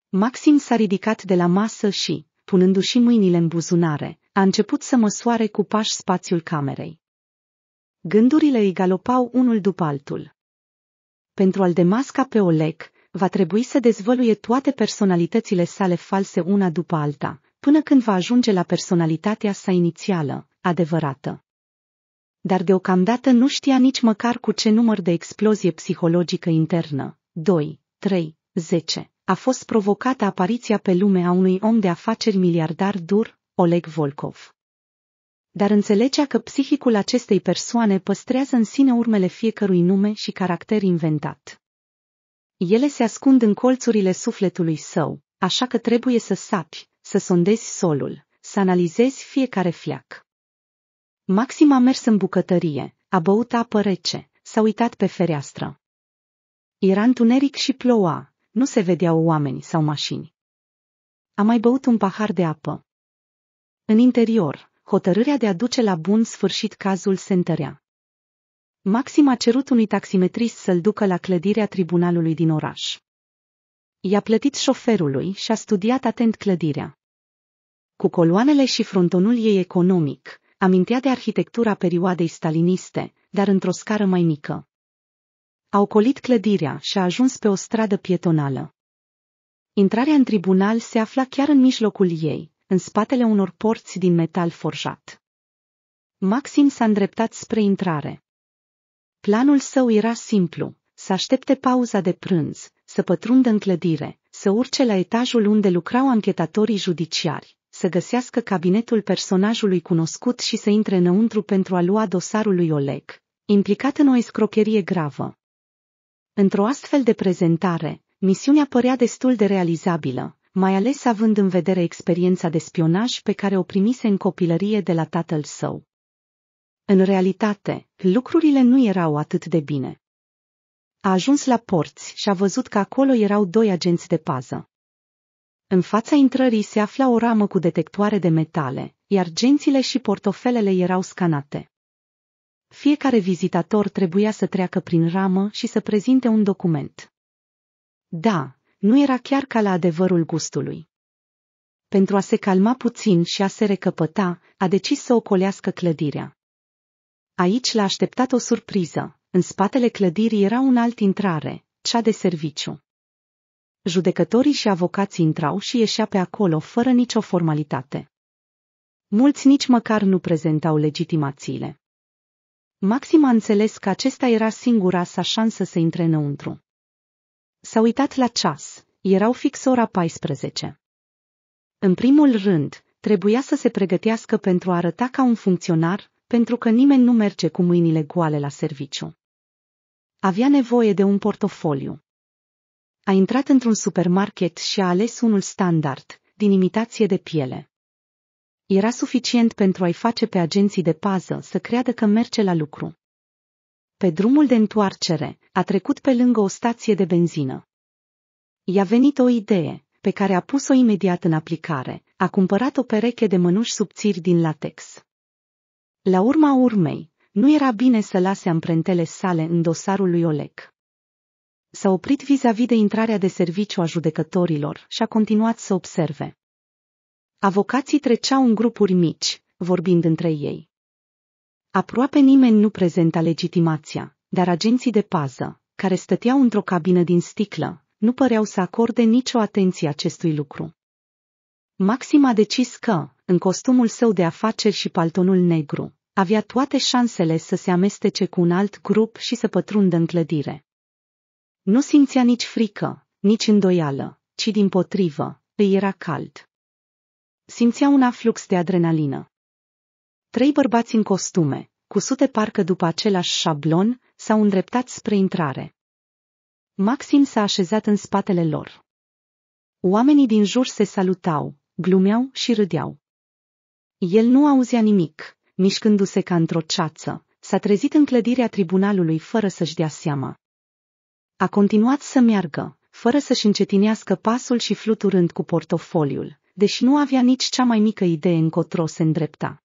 Maxim s-a ridicat de la masă și, punându-și mâinile în buzunare, a început să măsoare cu pași spațiul camerei. Gândurile îi galopau unul după altul. Pentru a-l demasca pe Oleg, va trebui să dezvăluie toate personalitățile sale false una după alta, până când va ajunge la personalitatea sa inițială, adevărată. Dar deocamdată nu știa nici măcar cu ce număr de explozie psihologică internă, 2, 3, 10, a fost provocată apariția pe lume a unui om de afaceri miliardar dur, Oleg Volkov. Dar înțelegea că psihicul acestei persoane păstrează în sine urmele fiecărui nume și caracter inventat. Ele se ascund în colțurile sufletului său, așa că trebuie să sapi, să sondezi solul, să analizezi fiecare fleac. Maxim a mers în bucătărie, a băut apă rece, s-a uitat pe fereastră. Era întuneric și ploua, nu se vedeau oameni sau mașini. A mai băut un pahar de apă. În interior, hotărârea de a duce la bun sfârșit cazul se întărea. Maxim a cerut unui taximetrist să-l ducă la clădirea tribunalului din oraș. I-a plătit șoferului și a studiat atent clădirea. Cu coloanele și frontonul ei economic, amintea de arhitectura perioadei staliniste, dar într-o scară mai mică. A ocolit clădirea și a ajuns pe o stradă pietonală. Intrarea în tribunal se afla chiar în mijlocul ei, în spatele unor porți din metal forjat. Maxim s-a îndreptat spre intrare. Planul său era simplu, să aștepte pauza de prânz, să pătrundă în clădire, să urce la etajul unde lucrau anchetatorii judiciari, să găsească cabinetul personajului cunoscut și să intre înăuntru pentru a lua dosarul lui Oleg, implicat în o escrocherie gravă. Într-o astfel de prezentare, misiunea părea destul de realizabilă, mai ales având în vedere experiența de spionaj pe care o primise în copilărie de la tatăl său. În realitate, lucrurile nu erau atât de bine. A ajuns la porți și a văzut că acolo erau doi agenți de pază. În fața intrării se afla o ramă cu detectoare de metale, iar gențile și portofelele erau scanate. Fiecare vizitator trebuia să treacă prin ramă și să prezinte un document. Da, nu era chiar ca la adevărul gustului. Pentru a se calma puțin și a se recăpăta, a decis să ocolească clădirea. Aici l-a așteptat o surpriză. În spatele clădirii era un alt intrare, cea de serviciu. Judecătorii și avocații intrau și ieșea pe acolo fără nicio formalitate. Mulți nici măcar nu prezentau legitimațiile. Maxim a înțeles că acesta era singura sa șansă să intre înăuntru. S-a uitat la ceas, erau fix ora 14. În primul rând, trebuia să se pregătească pentru a arăta ca un funcționar, pentru că nimeni nu merge cu mâinile goale la serviciu. Avea nevoie de un portofoliu. A intrat într-un supermarket și a ales unul standard, din imitație de piele. Era suficient pentru a-i face pe agenții de pază să creadă că merge la lucru. Pe drumul de întoarcere, a trecut pe lângă o stație de benzină. I-a venit o idee, pe care a pus-o imediat în aplicare. A cumpărat o pereche de mănuși subțiri din latex. La urma urmei, nu era bine să lase amprentele sale în dosarul lui Olec. S-a oprit vis-a-vis de intrarea de serviciu a judecătorilor și a continuat să observe. Avocații treceau în grupuri mici, vorbind între ei. Aproape nimeni nu prezenta legitimația, dar agenții de pază, care stăteau într-o cabină din sticlă, nu păreau să acorde nicio atenție acestui lucru. Maxim a decis că, în costumul său de afaceri și paltonul negru, avea toate șansele să se amestece cu un alt grup și să pătrundă în clădire. Nu simțea nici frică, nici îndoială, ci din potrivă, îi era cald. Simțea un aflux de adrenalină. Trei bărbați în costume, cu sute parcă după același șablon, s-au îndreptat spre intrare. Maxim s-a așezat în spatele lor. Oamenii din jur se salutau, glumeau și râdeau. El nu auzea nimic, mișcându-se ca într-o ceață, s-a trezit în clădirea tribunalului fără să-și dea seama. A continuat să meargă, fără să-și încetinească pasul și fluturând cu portofoliul, deși nu avea nici cea mai mică idee încotro se îndrepta.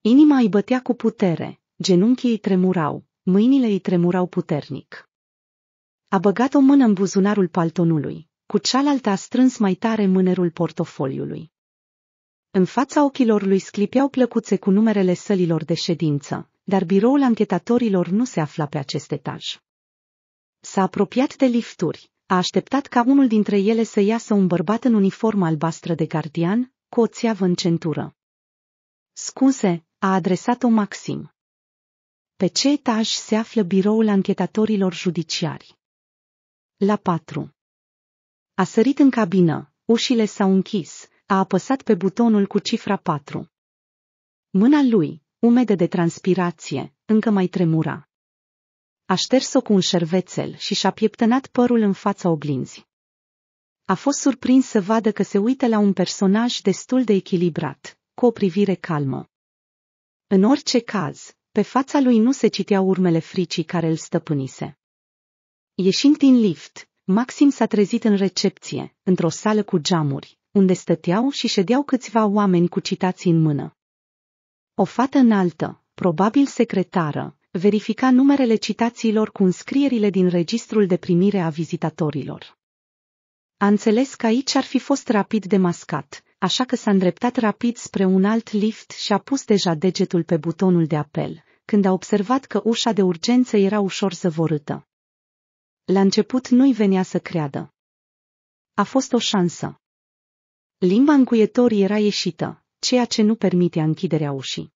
Inima îi bătea cu putere, genunchii îi tremurau, mâinile îi tremurau puternic. A băgat o mână în buzunarul paltonului, cu cealaltă a strâns mai tare mânerul portofoliului. În fața ochilor lui sclipeau plăcuțe cu numerele sălilor de ședință, dar biroul anchetatorilor nu se afla pe acest etaj. S-a apropiat de lifturi, a așteptat ca unul dintre ele să iasă un bărbat în uniformă albastră de gardian, cu o țeavă în centură. Scuze, a adresat-o Maxim. Pe ce etaj se află biroul anchetatorilor judiciari? La patru. A sărit în cabină, ușile s-au închis, a apăsat pe butonul cu cifra 4. Mâna lui, umedă de transpirație, încă mai tremura. A șters-o cu un șervețel și și-a pieptănat părul în fața oglinzii. A fost surprins să vadă că se uită la un personaj destul de echilibrat, cu o privire calmă. În orice caz, pe fața lui nu se citeau urmele fricii care îl stăpânise. Ieșind din lift, Maxim s-a trezit în recepție, într-o sală cu geamuri, unde stăteau și ședeau câțiva oameni cu citații în mână. O fată înaltă, probabil secretară, verifica numerele citațiilor cu înscrierile din registrul de primire a vizitatorilor. A înțeles că aici ar fi fost rapid demascat, așa că s-a îndreptat rapid spre un alt lift și a pus deja degetul pe butonul de apel, când a observat că ușa de urgență era ușor zăvorâtă. La început nu-i venea să creadă. A fost o șansă. Limba încuietorii era ieșită, ceea ce nu permitea închiderea ușii.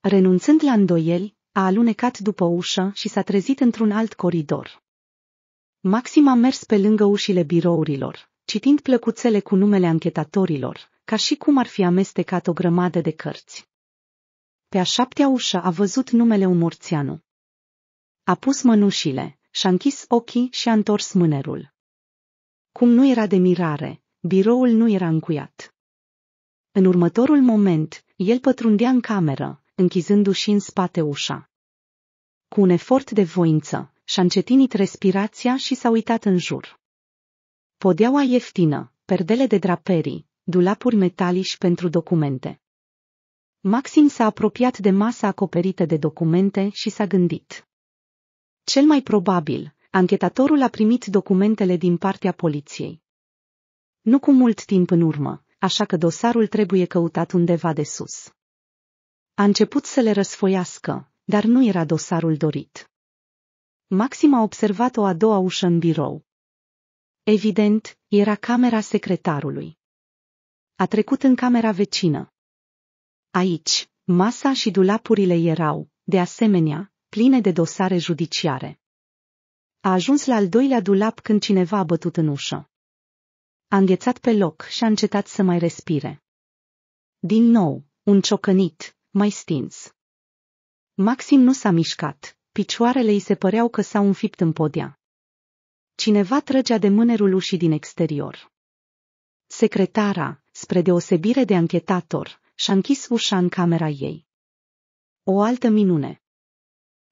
Renunțând la îndoieli, a alunecat după ușă și s-a trezit într-un alt coridor. Maxim a mers pe lângă ușile birourilor, citind plăcuțele cu numele anchetatorilor, ca și cum ar fi amestecat o grămadă de cărți. Pe a șaptea ușă a văzut numele Umorțianu. A pus mănușile, și-a închis ochii și a întors mânerul. Cum nu era de mirare, Biroul nu era încuiat. În următorul moment, el pătrundea în cameră, închizându-și în spate ușa. Cu un efort de voință, și-a încetinit respirația și s-a uitat în jur. Podeaua ieftină, perdele de draperii, dulapuri metaliși pentru documente. Maxim s-a apropiat de masa acoperită de documente și s-a gândit. Cel mai probabil, anchetatorul a primit documentele din partea poliției. Nu cu mult timp în urmă, așa că dosarul trebuie căutat undeva de sus. A început să le răsfoiască, dar nu era dosarul dorit. Maxim a observat o a doua ușă în birou. Evident, era camera secretarului. A trecut în camera vecină. Aici, masa și dulapurile erau, de asemenea, pline de dosare judiciare. A ajuns la al doilea dulap când cineva a bătut în ușă. A înghețat pe loc și a încetat să mai respire. Din nou, un ciocănit, mai stins. Maxim nu s-a mișcat, picioarele îi se păreau că s-au înfipt în podea. Cineva trăgea de mânerul ușii din exterior. Secretara, spre deosebire de anchetator, și-a închis ușa în camera ei. O altă minune.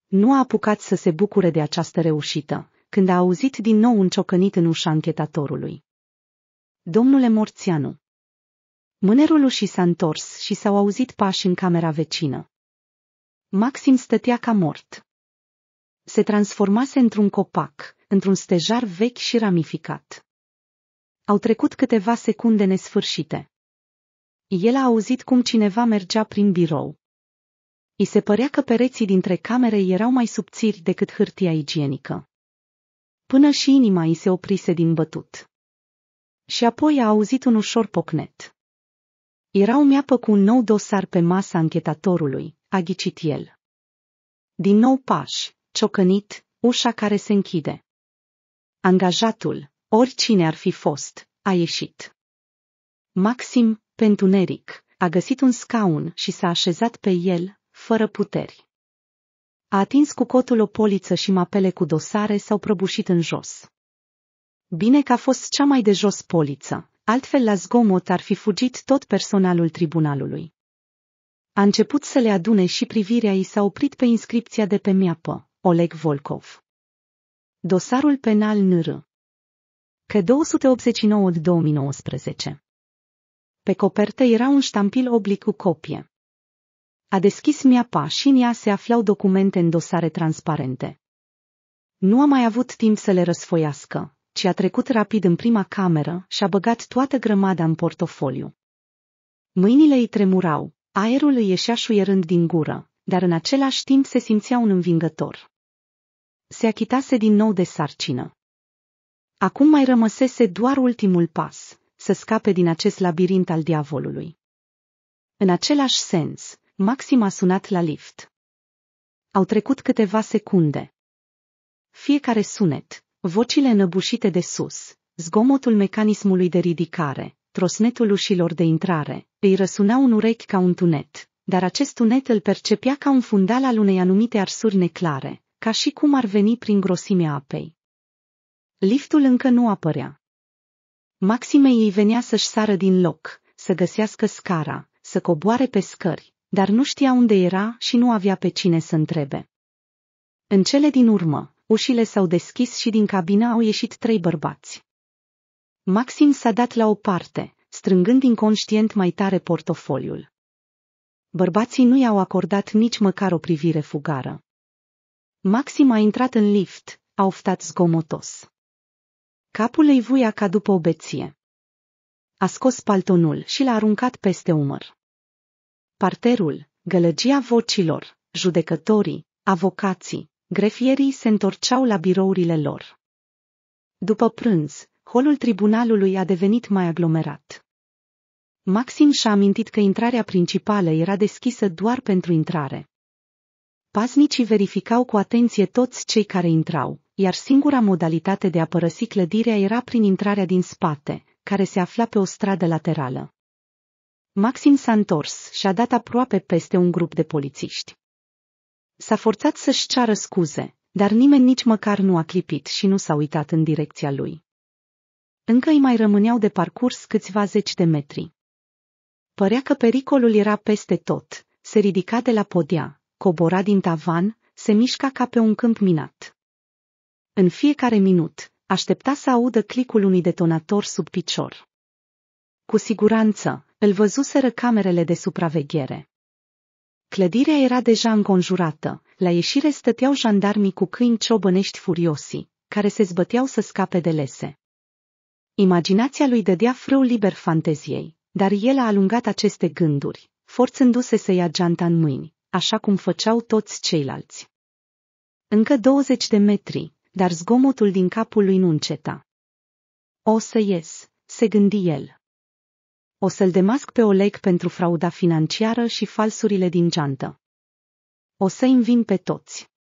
Nu a apucat să se bucure de această reușită, când a auzit din nou un ciocănit în ușa anchetatorului. Domnule Morțianu. Mânerul și s-a întors și s-au auzit pași în camera vecină. Maxim stătea ca mort. Se transformase într-un copac, într-un stejar vechi și ramificat. Au trecut câteva secunde nesfârșite. El a auzit cum cineva mergea prin birou. I se părea că pereții dintre camere erau mai subțiri decât hârtia igienică. Până și inima i se oprise din bătut și apoi a auzit un ușor pocnet. Era o meapă cu un nou dosar pe masa anchetatorului, a ghicit el. Din nou pași, ciocănit, ușa care se închide. Angajatul, oricine ar fi fost, a ieșit. Maxim, pentuneric, a găsit un scaun și s-a așezat pe el, fără puteri. A atins cu cotul o poliță și mapele cu dosare s-au prăbușit în jos. Bine că a fost cea mai de jos poliță, altfel la zgomot ar fi fugit tot personalul tribunalului. A început să le adune și privirea i s-a oprit pe inscripția de pe meapă, Oleg Volkov. Dosarul penal NR. c 289-2019. Pe copertă era un ștampil oblic cu copie. A deschis miapa și în ea se aflau documente în dosare transparente. Nu a mai avut timp să le răsfoiască, ci a trecut rapid în prima cameră și a băgat toată grămada în portofoliu. Mâinile îi tremurau, aerul îi ieșea șuierând din gură, dar în același timp se simțea un învingător. Se achitase din nou de sarcină. Acum mai rămăsese doar ultimul pas, să scape din acest labirint al diavolului. În același sens, Maxim a sunat la lift. Au trecut câteva secunde. Fiecare sunet, Vocile năbușite de sus, zgomotul mecanismului de ridicare, trosnetul ușilor de intrare, îi răsunau un urechi ca un tunet, dar acest tunet îl percepea ca un fundal al unei anumite arsuri neclare, ca și cum ar veni prin grosimea apei. Liftul încă nu apărea. Maxime ei venea să-și sară din loc, să găsească scara, să coboare pe scări, dar nu știa unde era și nu avea pe cine să întrebe. În cele din urmă, ușile s-au deschis și din cabina au ieșit trei bărbați. Maxim s-a dat la o parte, strângând inconștient mai tare portofoliul. Bărbații nu i-au acordat nici măcar o privire fugară. Maxim a intrat în lift, a oftat zgomotos. Capul îi vuia ca după o beție. A scos paltonul și l-a aruncat peste umăr. Parterul, gălăgia vocilor, judecătorii, avocații, Grefierii se întorceau la birourile lor. După prânz, holul tribunalului a devenit mai aglomerat. Maxim și-a amintit că intrarea principală era deschisă doar pentru intrare. Paznicii verificau cu atenție toți cei care intrau, iar singura modalitate de a părăsi clădirea era prin intrarea din spate, care se afla pe o stradă laterală. Maxim s-a întors și a dat aproape peste un grup de polițiști. S-a forțat să-și ceară scuze, dar nimeni nici măcar nu a clipit și nu s-a uitat în direcția lui. Încă îi mai rămâneau de parcurs câțiva zeci de metri. Părea că pericolul era peste tot, se ridica de la podea, cobora din tavan, se mișca ca pe un câmp minat. În fiecare minut, aștepta să audă clicul unui detonator sub picior. Cu siguranță, îl văzuseră camerele de supraveghere. Clădirea era deja înconjurată, la ieșire stăteau jandarmii cu câini ciobănești furiosi, care se zbăteau să scape de lese. Imaginația lui dădea frâu liber fanteziei, dar el a alungat aceste gânduri, forțându-se să ia geanta în mâini, așa cum făceau toți ceilalți. Încă 20 de metri, dar zgomotul din capul lui nu înceta. O să ies, se gândi el. O să-l demasc pe Oleg pentru frauda financiară și falsurile din geantă. O să-i învin pe toți.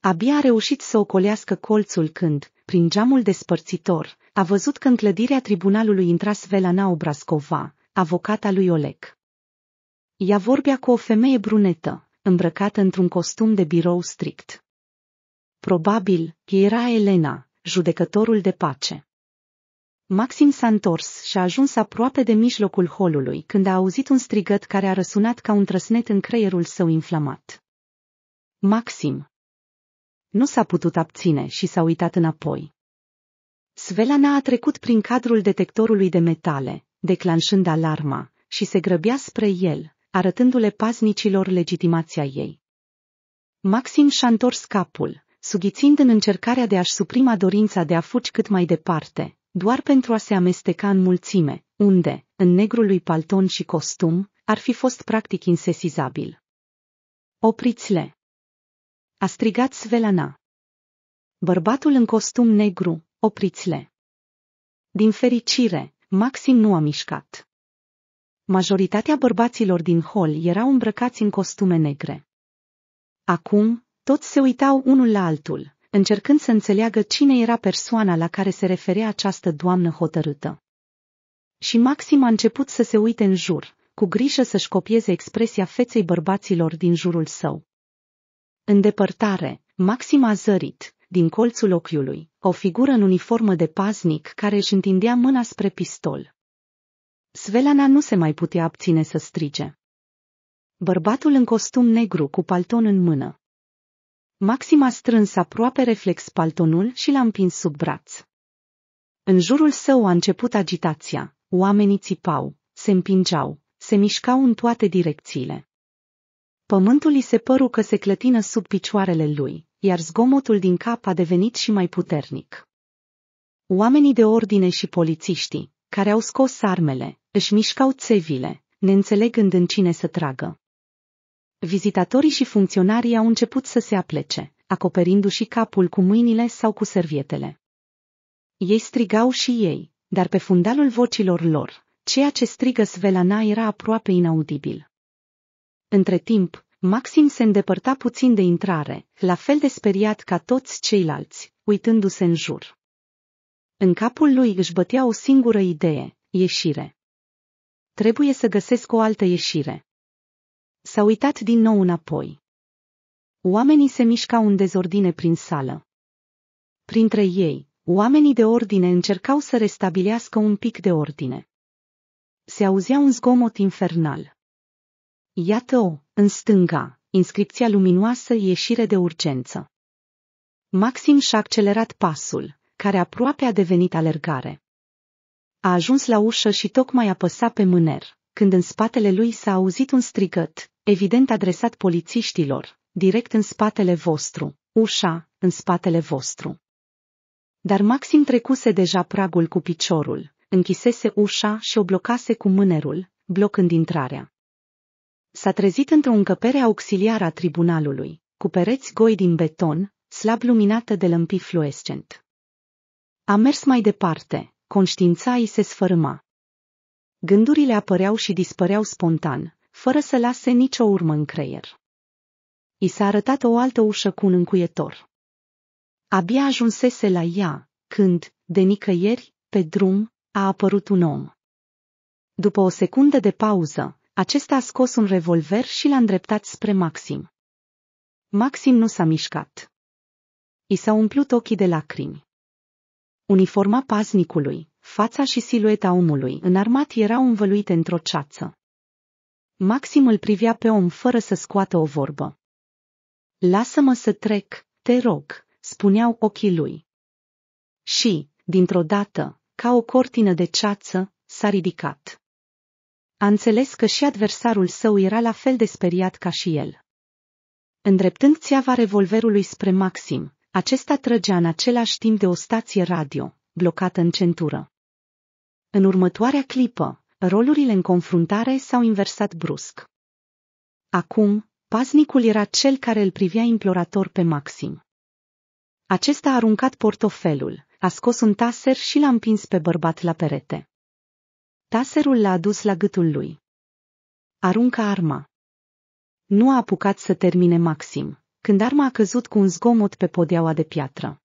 Abia a reușit să ocolească colțul când, prin geamul despărțitor, a văzut că în clădirea tribunalului intra Svelana Obrascova, avocata lui Oleg. Ea vorbea cu o femeie brunetă, îmbrăcată într-un costum de birou strict. Probabil, era Elena, judecătorul de pace. Maxim s-a întors și a ajuns aproape de mijlocul holului când a auzit un strigăt care a răsunat ca un trăsnet în creierul său inflamat. Maxim! Nu s-a putut abține și s-a uitat înapoi. Svelana a trecut prin cadrul detectorului de metale, declanșând alarma, și se grăbea spre el, arătându-le paznicilor legitimația ei. Maxim și-a întors capul, sughițind în încercarea de a-și suprima dorința de a fugi cât mai departe, doar pentru a se amesteca în mulțime, unde, în negrul lui palton și costum, ar fi fost practic insesizabil. Opriți-le! A strigat Svelana. Bărbatul în costum negru, opriți-le! Din fericire, Maxim nu a mișcat. Majoritatea bărbaților din hol erau îmbrăcați în costume negre. Acum, toți se uitau unul la altul încercând să înțeleagă cine era persoana la care se referea această doamnă hotărâtă. Și Maxim a început să se uite în jur, cu grijă să-și copieze expresia feței bărbaților din jurul său. În depărtare, Maxim a zărit, din colțul ochiului, o figură în uniformă de paznic care își întindea mâna spre pistol. Svelana nu se mai putea abține să strige. Bărbatul în costum negru cu palton în mână, Maxim a strâns aproape reflex paltonul și l-a împins sub braț. În jurul său a început agitația, oamenii țipau, se împingeau, se mișcau în toate direcțiile. Pământul îi se păru că se clătină sub picioarele lui, iar zgomotul din cap a devenit și mai puternic. Oamenii de ordine și polițiștii, care au scos armele, își mișcau țevile, neînțelegând în cine să tragă. Vizitatorii și funcționarii au început să se aplece, acoperindu-și capul cu mâinile sau cu servietele. Ei strigau și ei, dar pe fundalul vocilor lor, ceea ce strigă Svelana era aproape inaudibil. Între timp, Maxim se îndepărta puțin de intrare, la fel de speriat ca toți ceilalți, uitându-se în jur. În capul lui își bătea o singură idee, ieșire. Trebuie să găsesc o altă ieșire. S-a uitat din nou înapoi. Oamenii se mișcau în dezordine prin sală. Printre ei, oamenii de ordine încercau să restabilească un pic de ordine. Se auzea un zgomot infernal. Iată-o, în stânga, inscripția luminoasă ieșire de urgență. Maxim și-a accelerat pasul, care aproape a devenit alergare. A ajuns la ușă și tocmai apăsa pe mâner când în spatele lui s-a auzit un strigăt, evident adresat polițiștilor, direct în spatele vostru, ușa, în spatele vostru. Dar Maxim trecuse deja pragul cu piciorul, închisese ușa și o blocase cu mânerul, blocând intrarea. S-a trezit într-o încăpere auxiliară a tribunalului, cu pereți goi din beton, slab luminată de lămpi fluescent. A mers mai departe, conștiința îi se sfărâma. Gândurile apăreau și dispăreau spontan, fără să lase nicio urmă în creier. I s-a arătat o altă ușă cu un încuietor. Abia ajunsese la ea, când, de nicăieri, pe drum, a apărut un om. După o secundă de pauză, acesta a scos un revolver și l-a îndreptat spre Maxim. Maxim nu s-a mișcat. I s-au umplut ochii de lacrimi. Uniforma paznicului, fața și silueta omului înarmat erau învăluite într-o ceață. Maxim îl privea pe om fără să scoată o vorbă. Lasă-mă să trec, te rog, spuneau ochii lui. Și, dintr-o dată, ca o cortină de ceață, s-a ridicat. A înțeles că și adversarul său era la fel de speriat ca și el. Îndreptând țeava revolverului spre Maxim, acesta trăgea în același timp de o stație radio, blocată în centură. În următoarea clipă, rolurile în confruntare s-au inversat brusc. Acum, paznicul era cel care îl privea implorator pe Maxim. Acesta a aruncat portofelul, a scos un taser și l-a împins pe bărbat la perete. Taserul l-a adus la gâtul lui. Aruncă arma. Nu a apucat să termine Maxim, când arma a căzut cu un zgomot pe podeaua de piatră.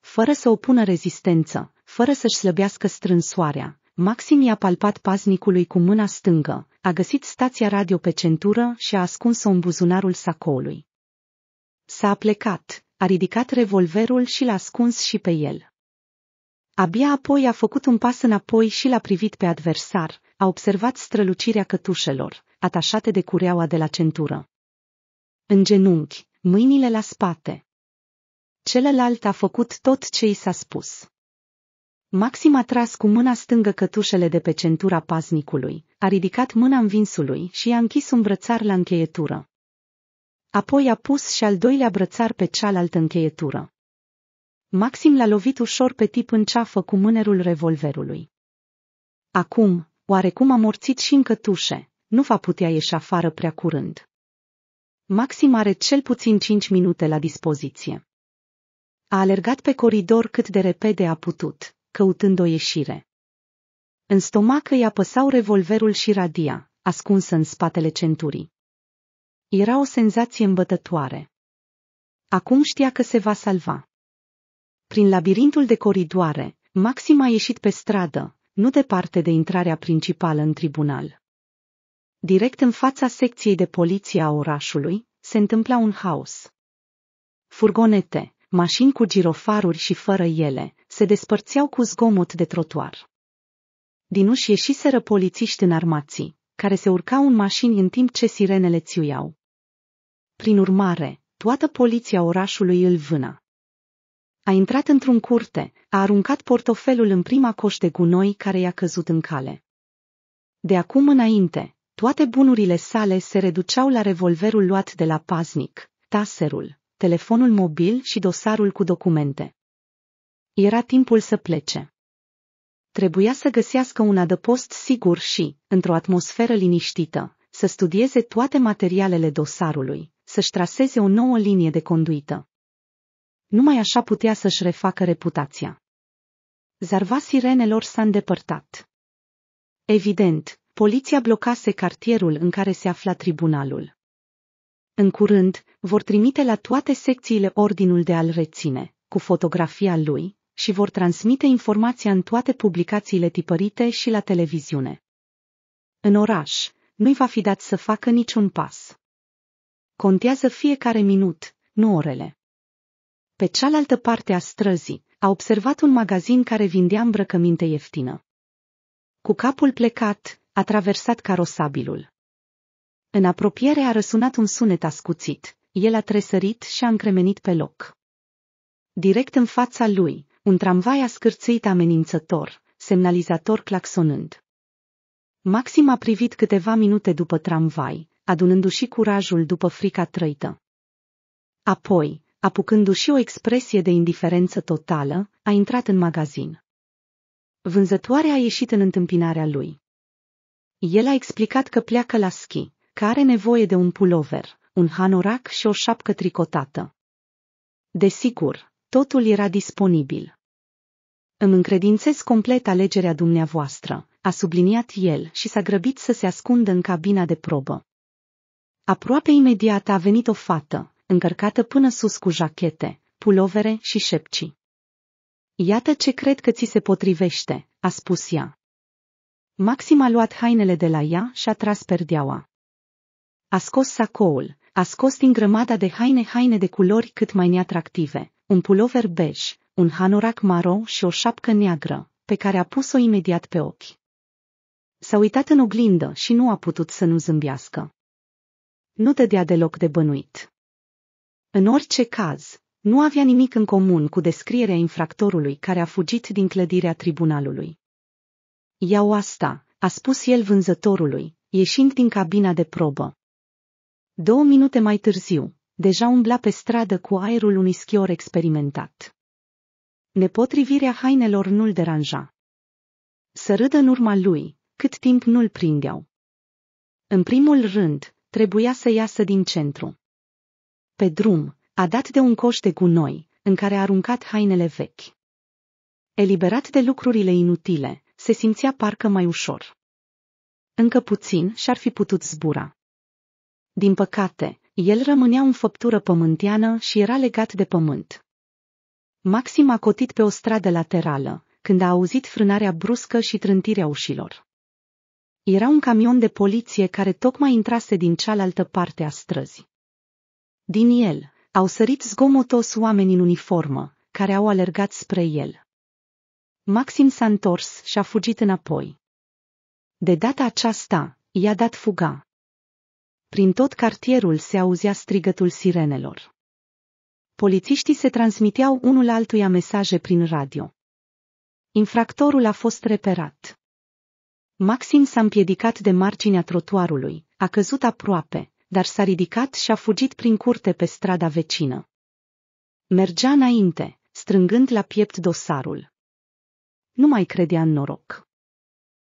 Fără să opună rezistență, fără să-și slăbească strânsoarea. Maxim i-a palpat paznicului cu mâna stângă, a găsit stația radio pe centură și a ascuns-o în buzunarul sacoului. S-a plecat, a ridicat revolverul și l-a ascuns și pe el. Abia apoi a făcut un pas înapoi și l-a privit pe adversar, a observat strălucirea cătușelor, atașate de cureaua de la centură. În genunchi, mâinile la spate. Celălalt a făcut tot ce i s-a spus. Maxim a tras cu mâna stângă cătușele de pe centura paznicului, a ridicat mâna învinsului și a închis un brățar la încheietură. Apoi a pus și al doilea brățar pe cealaltă încheietură. Maxim l-a lovit ușor pe tip în ceafă cu mânerul revolverului. Acum, oarecum morțit și în cătușe, nu va putea ieși afară prea curând. Maxim are cel puțin cinci minute la dispoziție. A alergat pe coridor cât de repede a putut căutând o ieșire. În stomac îi apăsau revolverul și radia, ascunsă în spatele centurii. Era o senzație îmbătătoare. Acum știa că se va salva. Prin labirintul de coridoare, Maxim a ieșit pe stradă, nu departe de intrarea principală în tribunal. Direct în fața secției de poliție a orașului, se întâmpla un haos. Furgonete, mașini cu girofaruri și fără ele, se despărțeau cu zgomot de trotuar. Din uși ieșiseră polițiști în armații, care se urcau în mașini în timp ce sirenele țiuiau. Prin urmare, toată poliția orașului îl vână. A intrat într-un curte, a aruncat portofelul în prima coș de gunoi care i-a căzut în cale. De acum înainte, toate bunurile sale se reduceau la revolverul luat de la paznic, taserul, telefonul mobil și dosarul cu documente. Era timpul să plece. Trebuia să găsească un adăpost sigur și, într-o atmosferă liniștită, să studieze toate materialele dosarului, să-și traseze o nouă linie de conduită. Numai așa putea să-și refacă reputația. Zarva sirenelor s-a îndepărtat. Evident, poliția blocase cartierul în care se afla tribunalul. În curând, vor trimite la toate secțiile ordinul de a-l reține, cu fotografia lui, și vor transmite informația în toate publicațiile tipărite și la televiziune. În oraș, nu-i va fi dat să facă niciun pas. Contează fiecare minut, nu orele. Pe cealaltă parte a străzii, a observat un magazin care vindea îmbrăcăminte ieftină. Cu capul plecat, a traversat carosabilul. În apropiere a răsunat un sunet ascuțit. El a tresărit și a încremenit pe loc. Direct în fața lui, un tramvai a scârțâit amenințător, semnalizator claxonând. Maxim a privit câteva minute după tramvai, adunându-și curajul după frica trăită. Apoi, apucându-și o expresie de indiferență totală, a intrat în magazin. Vânzătoarea a ieșit în întâmpinarea lui. El a explicat că pleacă la schi, că are nevoie de un pulover, un hanorac și o șapcă tricotată. Desigur, totul era disponibil. Îmi încredințez complet alegerea dumneavoastră, a subliniat el și s-a grăbit să se ascundă în cabina de probă. Aproape imediat a venit o fată, încărcată până sus cu jachete, pulovere și șepci. Iată ce cred că ți se potrivește, a spus ea. Maxim a luat hainele de la ea și a tras perdeaua. A scos sacoul, a scos din grămada de haine haine de culori cât mai neatractive, un pulover bej, un hanorac maro și o șapcă neagră, pe care a pus-o imediat pe ochi. S-a uitat în oglindă și nu a putut să nu zâmbească. Nu dădea deloc de bănuit. În orice caz, nu avea nimic în comun cu descrierea infractorului care a fugit din clădirea tribunalului. Iau asta, a spus el vânzătorului, ieșind din cabina de probă. Două minute mai târziu, deja umbla pe stradă cu aerul unui schior experimentat. Nepotrivirea hainelor nu-l deranja. Să râdă în urma lui, cât timp nu-l prindeau. În primul rând, trebuia să iasă din centru. Pe drum, a dat de un coș de gunoi, în care a aruncat hainele vechi. Eliberat de lucrurile inutile, se simțea parcă mai ușor. Încă puțin și-ar fi putut zbura. Din păcate, el rămânea în făptură pământeană și era legat de pământ. Maxim a cotit pe o stradă laterală, când a auzit frânarea bruscă și trântirea ușilor. Era un camion de poliție care tocmai intrase din cealaltă parte a străzii. Din el, au sărit zgomotos oameni în uniformă, care au alergat spre el. Maxim s-a întors și a fugit înapoi. De data aceasta, i-a dat fuga. Prin tot cartierul se auzea strigătul sirenelor. Polițiștii se transmiteau unul altuia mesaje prin radio. Infractorul a fost reperat. Maxim s-a împiedicat de marginea trotuarului, a căzut aproape, dar s-a ridicat și a fugit prin curte pe strada vecină. Mergea înainte, strângând la piept dosarul. Nu mai credea în noroc.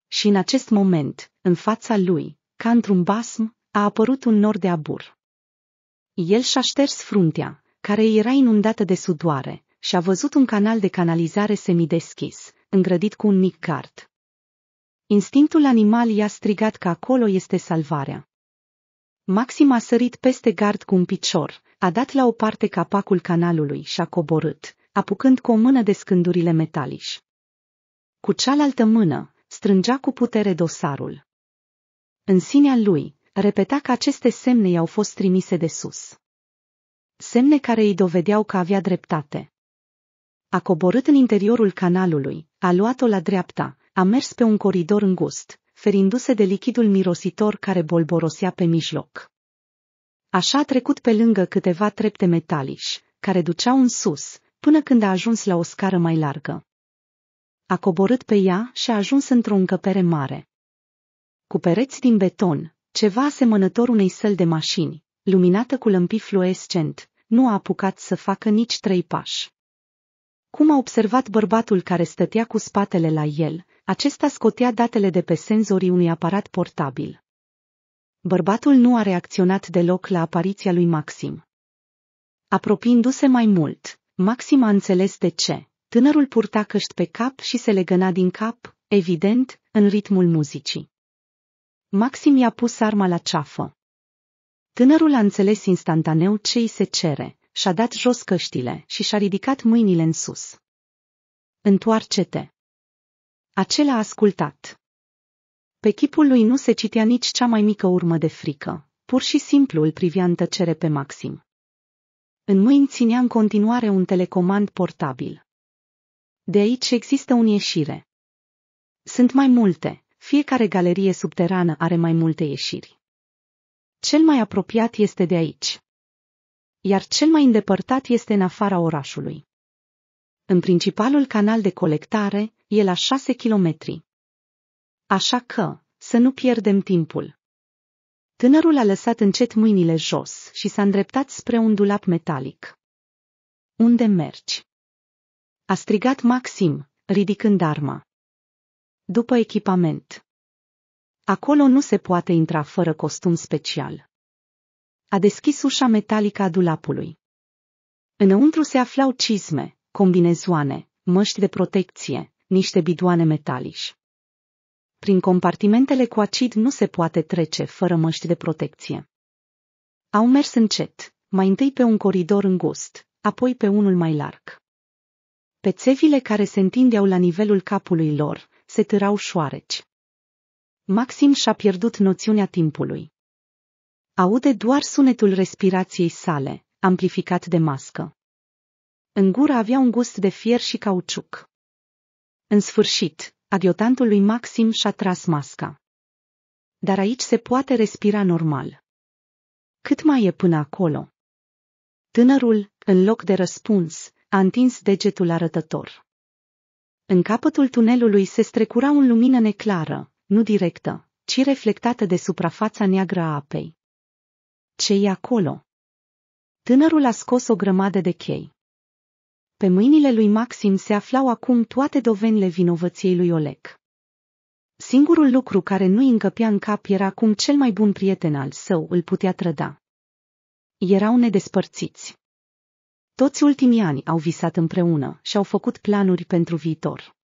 Și în acest moment, în fața lui, ca într-un basm, a apărut un nor de abur. El și-a șters fruntea, care era inundată de sudoare, și a văzut un canal de canalizare semideschis, îngrădit cu un mic cart. Instinctul animal i-a strigat că acolo este salvarea. Maxim a sărit peste gard cu un picior, a dat la o parte capacul canalului și a coborât, apucând cu o mână de scândurile metaliși. Cu cealaltă mână, strângea cu putere dosarul. În sinea lui, repeta că aceste semne i-au fost trimise de sus. Semne care îi dovedeau că avea dreptate. A coborât în interiorul canalului, a luat-o la dreapta, a mers pe un coridor îngust, ferindu-se de lichidul mirositor care bolborosea pe mijloc. Așa a trecut pe lângă câteva trepte metaliși, care duceau în sus, până când a ajuns la o scară mai largă. A coborât pe ea și a ajuns într-o încăpere mare. Cu pereți din beton, ceva asemănător unei săli de mașini, luminată cu lămpi fluorescent, nu a apucat să facă nici trei pași. Cum a observat bărbatul care stătea cu spatele la el, acesta scotea datele de pe senzorii unui aparat portabil. Bărbatul nu a reacționat deloc la apariția lui Maxim. Apropiindu-se mai mult, Maxim a înțeles de ce. Tânărul purta căști pe cap și se legăna din cap, evident, în ritmul muzicii. Maxim i-a pus arma la ceafă. Tânărul a înțeles instantaneu ce îi se cere, și-a dat jos căștile și și-a ridicat mâinile în sus. Întoarce-te! Acela a ascultat. Pe chipul lui nu se citea nici cea mai mică urmă de frică, pur și simplu îl privea în tăcere pe Maxim. În mâini ținea în continuare un telecomand portabil. De aici există un ieșire. Sunt mai multe, fiecare galerie subterană are mai multe ieșiri. Cel mai apropiat este de aici. Iar cel mai îndepărtat este în afara orașului. În principalul canal de colectare e la 6 kilometri. Așa că, să nu pierdem timpul. Tânărul a lăsat încet mâinile jos și s-a îndreptat spre un dulap metalic. Unde mergi? A strigat Maxim, ridicând arma. După echipament. Acolo nu se poate intra fără costum special. A deschis ușa metalică a dulapului. Înăuntru se aflau cizme, combinezoane, măști de protecție, niște bidoane metaliși. Prin compartimentele cu acid nu se poate trece fără măști de protecție. Au mers încet, mai întâi pe un coridor îngust, apoi pe unul mai larg. Pe țevile care se întindeau la nivelul capului lor, se târau șoareci. Maxim și-a pierdut noțiunea timpului. Aude doar sunetul respirației sale, amplificat de mască. În gură avea un gust de fier și cauciuc. În sfârșit, adiotantul lui Maxim și-a tras masca. Dar aici se poate respira normal. Cât mai e până acolo? Tânărul, în loc de răspuns, a întins degetul arătător. În capătul tunelului se strecura un lumină neclară, nu directă, ci reflectată de suprafața neagră a apei. ce e acolo? Tânărul a scos o grămadă de chei. Pe mâinile lui Maxim se aflau acum toate dovenile vinovăției lui Olec. Singurul lucru care nu-i încăpea în cap era cum cel mai bun prieten al său îl putea trăda. Erau nedespărțiți. Toți ultimii ani au visat împreună și au făcut planuri pentru viitor.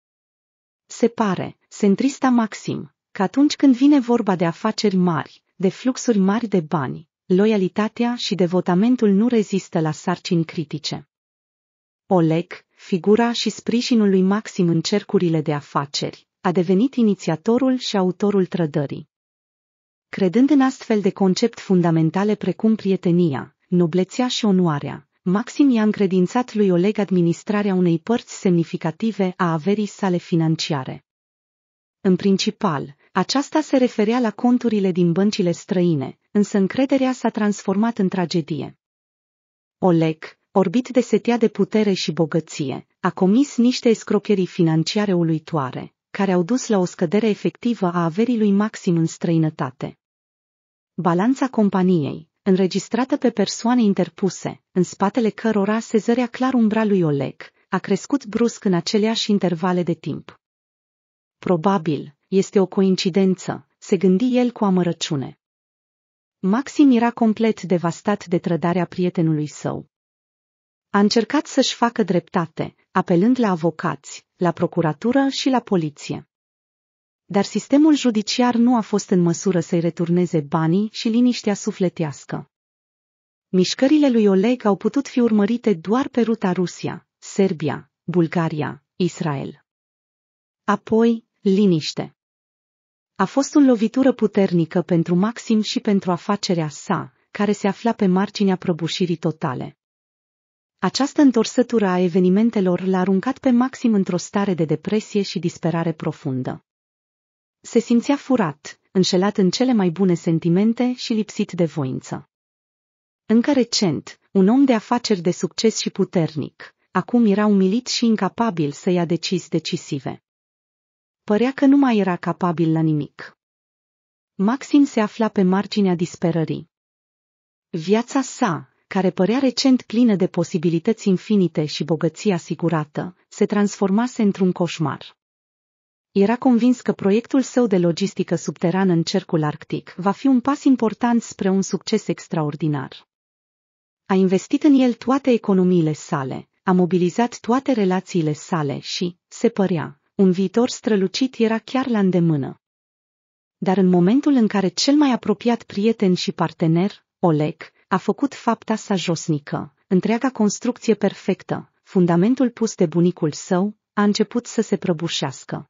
Se pare, se Maxim, că atunci când vine vorba de afaceri mari, de fluxuri mari de bani, loialitatea și devotamentul nu rezistă la sarcini critice. Oleg, figura și sprijinul lui Maxim în cercurile de afaceri, a devenit inițiatorul și autorul trădării. Credând în astfel de concept fundamentale precum prietenia, noblețea și onoarea, Maxim i-a încredințat lui Oleg administrarea unei părți semnificative a averii sale financiare. În principal, aceasta se referea la conturile din băncile străine, însă încrederea s-a transformat în tragedie. Oleg, orbit de setea de putere și bogăție, a comis niște escrocherii financiare uluitoare, care au dus la o scădere efectivă a averii lui Maxim în străinătate. Balanța companiei, înregistrată pe persoane interpuse, în spatele cărora se zărea clar umbra lui Oleg, a crescut brusc în aceleași intervale de timp. Probabil, este o coincidență, se gândi el cu amărăciune. Maxim era complet devastat de trădarea prietenului său. A încercat să-și facă dreptate, apelând la avocați, la procuratură și la poliție. Dar sistemul judiciar nu a fost în măsură să-i returneze banii și liniștea sufletească. Mișcările lui Oleg au putut fi urmărite doar pe ruta Rusia, Serbia, Bulgaria, Israel. Apoi, liniște. A fost o lovitură puternică pentru Maxim și pentru afacerea sa, care se afla pe marginea prăbușirii totale. Această întorsătură a evenimentelor l-a aruncat pe Maxim într-o stare de depresie și disperare profundă. Se simțea furat, înșelat în cele mai bune sentimente și lipsit de voință. Încă recent, un om de afaceri de succes și puternic, acum era umilit și incapabil să ia decizii decisive. Părea că nu mai era capabil la nimic. Maxim se afla pe marginea disperării. Viața sa, care părea recent plină de posibilități infinite și bogăție asigurată, se transformase într-un coșmar era convins că proiectul său de logistică subterană în cercul arctic va fi un pas important spre un succes extraordinar. A investit în el toate economiile sale, a mobilizat toate relațiile sale și, se părea, un viitor strălucit era chiar la îndemână. Dar în momentul în care cel mai apropiat prieten și partener, Oleg, a făcut fapta sa josnică, întreaga construcție perfectă, fundamentul pus de bunicul său, a început să se prăbușească.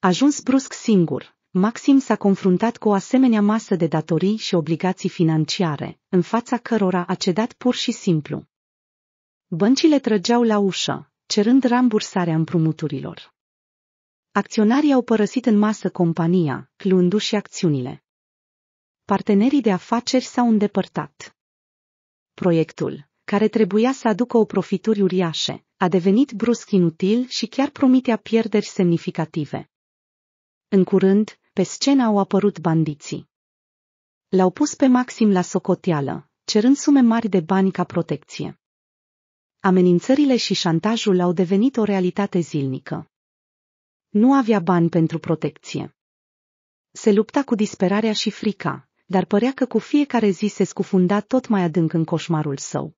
Ajuns brusc singur, Maxim s-a confruntat cu o asemenea masă de datorii și obligații financiare, în fața cărora a cedat pur și simplu. Băncile trăgeau la ușă, cerând rambursarea împrumuturilor. Acționarii au părăsit în masă compania, clundu-și acțiunile. Partenerii de afaceri s-au îndepărtat. Proiectul, care trebuia să aducă o profituri uriașe, a devenit brusc inutil și chiar promitea pierderi semnificative. În curând, pe scenă au apărut bandiții. L-au pus pe Maxim la socoteală, cerând sume mari de bani ca protecție. Amenințările și șantajul au devenit o realitate zilnică. Nu avea bani pentru protecție. Se lupta cu disperarea și frica, dar părea că cu fiecare zi se scufunda tot mai adânc în coșmarul său.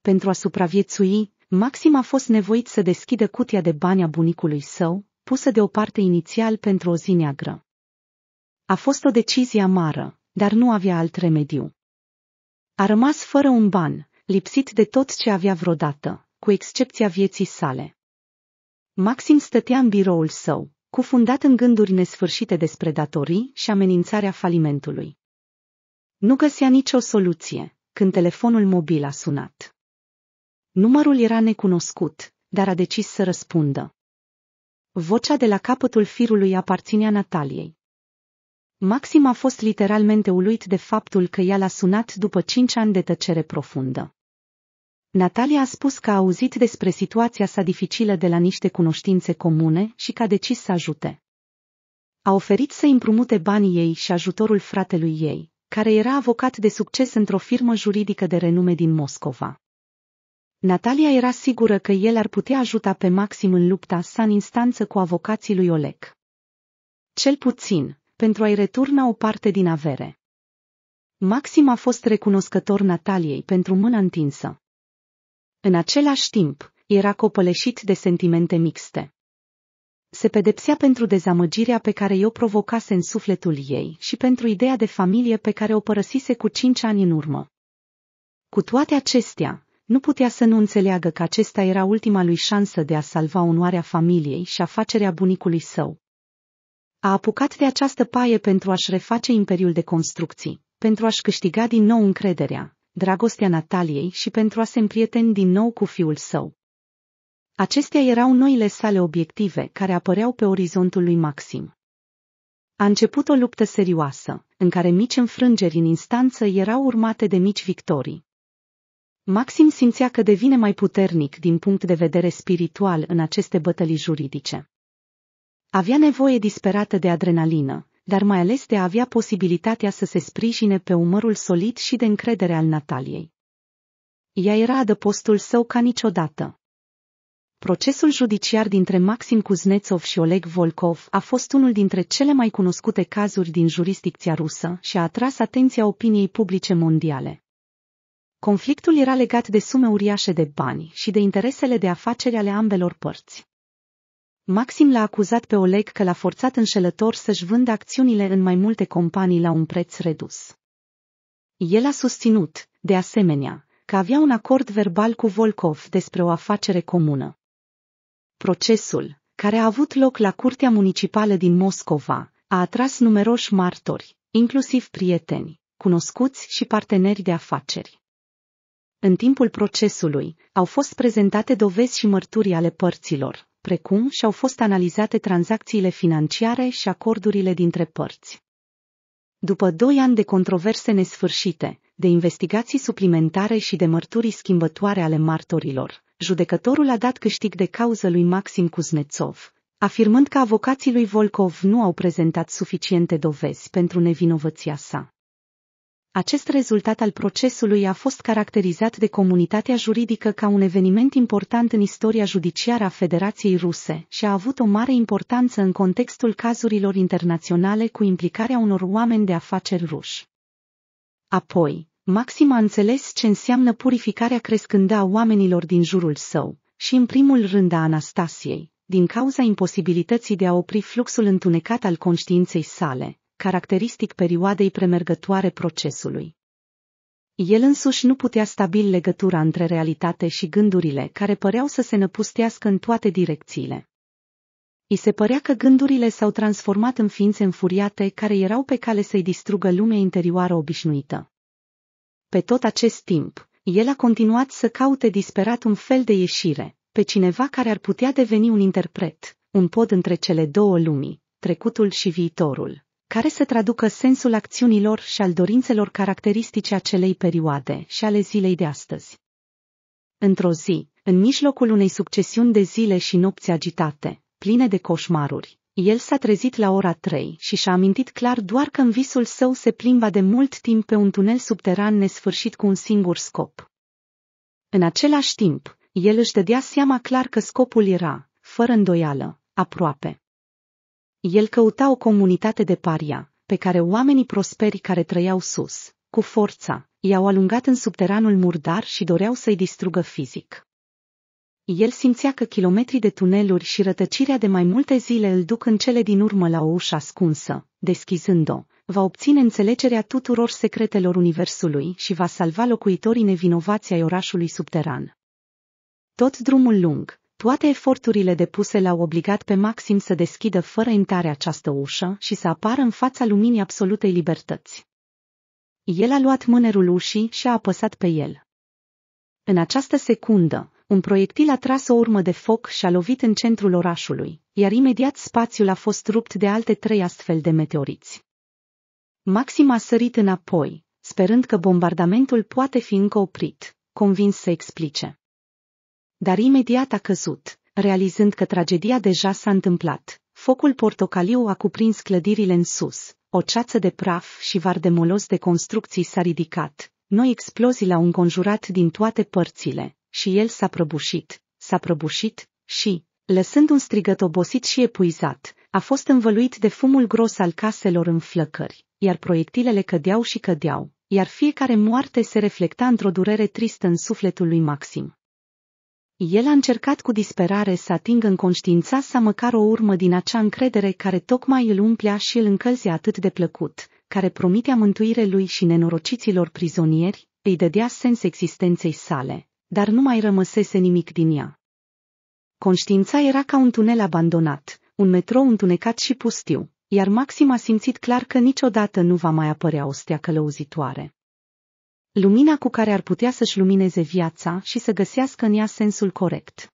Pentru a supraviețui, Maxim a fost nevoit să deschidă cutia de bani a bunicului său, pusă deoparte inițial pentru o zi neagră. A fost o decizie amară, dar nu avea alt remediu. A rămas fără un ban, lipsit de tot ce avea vreodată, cu excepția vieții sale. Maxim stătea în biroul său, cufundat în gânduri nesfârșite despre datorii și amenințarea falimentului. Nu găsea nicio soluție, când telefonul mobil a sunat. Numărul era necunoscut, dar a decis să răspundă. Vocea de la capătul firului aparținea Nataliei. Maxim a fost literalmente uluit de faptul că ea l-a sunat după cinci ani de tăcere profundă. Natalia a spus că a auzit despre situația sa dificilă de la niște cunoștințe comune și că a decis să ajute. A oferit să împrumute banii ei și ajutorul fratelui ei, care era avocat de succes într-o firmă juridică de renume din Moscova. Natalia era sigură că el ar putea ajuta pe Maxim în lupta sa în instanță cu avocații lui Oleg. Cel puțin, pentru a-i returna o parte din avere. Maxim a fost recunoscător Nataliei pentru mâna întinsă. În același timp, era copăleșit de sentimente mixte. Se pedepsea pentru dezamăgirea pe care i-o provocase în sufletul ei și pentru ideea de familie pe care o părăsise cu cinci ani în urmă. Cu toate acestea, nu putea să nu înțeleagă că acesta era ultima lui șansă de a salva onoarea familiei și afacerea bunicului său. A apucat de această paie pentru a-și reface imperiul de construcții, pentru a-și câștiga din nou încrederea, dragostea Nataliei și pentru a se împrieteni din nou cu fiul său. Acestea erau noile sale obiective care apăreau pe orizontul lui Maxim. A început o luptă serioasă, în care mici înfrângeri în instanță erau urmate de mici victorii. Maxim simțea că devine mai puternic din punct de vedere spiritual în aceste bătălii juridice. Avea nevoie disperată de adrenalină, dar mai ales de a avea posibilitatea să se sprijine pe umărul solid și de încredere al Nataliei. Ea era adăpostul său ca niciodată. Procesul judiciar dintre Maxim Kuznetsov și Oleg Volkov a fost unul dintre cele mai cunoscute cazuri din jurisdicția rusă și a atras atenția opiniei publice mondiale. Conflictul era legat de sume uriașe de bani și de interesele de afaceri ale ambelor părți. Maxim l-a acuzat pe Oleg că l-a forțat înșelător să-și vândă acțiunile în mai multe companii la un preț redus. El a susținut, de asemenea, că avea un acord verbal cu Volkov despre o afacere comună. Procesul, care a avut loc la Curtea Municipală din Moscova, a atras numeroși martori, inclusiv prieteni, cunoscuți și parteneri de afaceri. În timpul procesului, au fost prezentate dovezi și mărturi ale părților, precum și au fost analizate tranzacțiile financiare și acordurile dintre părți. După doi ani de controverse nesfârșite, de investigații suplimentare și de mărturii schimbătoare ale martorilor, judecătorul a dat câștig de cauză lui Maxim Kuznetsov, afirmând că avocații lui Volkov nu au prezentat suficiente dovezi pentru nevinovăția sa. Acest rezultat al procesului a fost caracterizat de comunitatea juridică ca un eveniment important în istoria judiciară a Federației Ruse și a avut o mare importanță în contextul cazurilor internaționale cu implicarea unor oameni de afaceri ruși. Apoi, Maxim a înțeles ce înseamnă purificarea crescândă a oamenilor din jurul său și în primul rând a Anastasiei, din cauza imposibilității de a opri fluxul întunecat al conștiinței sale, caracteristic perioadei premergătoare procesului. El însuși nu putea stabili legătura între realitate și gândurile care păreau să se năpustească în toate direcțiile. I se părea că gândurile s-au transformat în ființe înfuriate care erau pe cale să-i distrugă lumea interioară obișnuită. Pe tot acest timp, el a continuat să caute disperat un fel de ieșire, pe cineva care ar putea deveni un interpret, un pod între cele două lumii, trecutul și viitorul care să traducă sensul acțiunilor și al dorințelor caracteristice acelei perioade și ale zilei de astăzi. Într-o zi, în mijlocul unei succesiuni de zile și nopți agitate, pline de coșmaruri, el s-a trezit la ora trei și și-a amintit clar doar că în visul său se plimba de mult timp pe un tunel subteran nesfârșit cu un singur scop. În același timp, el își dădea seama clar că scopul era, fără îndoială, aproape. El căuta o comunitate de paria, pe care oamenii prosperi care trăiau sus, cu forța, i-au alungat în subteranul murdar și doreau să-i distrugă fizic. El simțea că kilometrii de tuneluri și rătăcirea de mai multe zile îl duc în cele din urmă la o ușă ascunsă, deschizând-o, va obține înțelegerea tuturor secretelor universului și va salva locuitorii nevinovați ai orașului subteran. Tot drumul lung, toate eforturile depuse l-au obligat pe Maxim să deschidă fără intare această ușă și să apară în fața luminii absolutei libertăți. El a luat mânerul ușii și a apăsat pe el. În această secundă, un proiectil a tras o urmă de foc și a lovit în centrul orașului, iar imediat spațiul a fost rupt de alte trei astfel de meteoriți. Maxim a sărit înapoi, sperând că bombardamentul poate fi încă oprit, convins să explice dar imediat a căzut, realizând că tragedia deja s-a întâmplat. Focul portocaliu a cuprins clădirile în sus, o ceață de praf și var de molos de construcții s-a ridicat, noi explozii l-au înconjurat din toate părțile, și el s-a prăbușit, s-a prăbușit și, lăsând un strigăt obosit și epuizat, a fost învăluit de fumul gros al caselor în flăcări, iar proiectilele cădeau și cădeau, iar fiecare moarte se reflecta într-o durere tristă în sufletul lui Maxim. El a încercat cu disperare să atingă în conștiința sa măcar o urmă din acea încredere care tocmai îl umplea și îl încălzea atât de plăcut, care promitea mântuire lui și nenorociților prizonieri, îi dădea sens existenței sale, dar nu mai rămăsese nimic din ea. Conștiința era ca un tunel abandonat, un metrou întunecat și pustiu, iar Maxim a simțit clar că niciodată nu va mai apărea o stea călăuzitoare lumina cu care ar putea să-și lumineze viața și să găsească în ea sensul corect.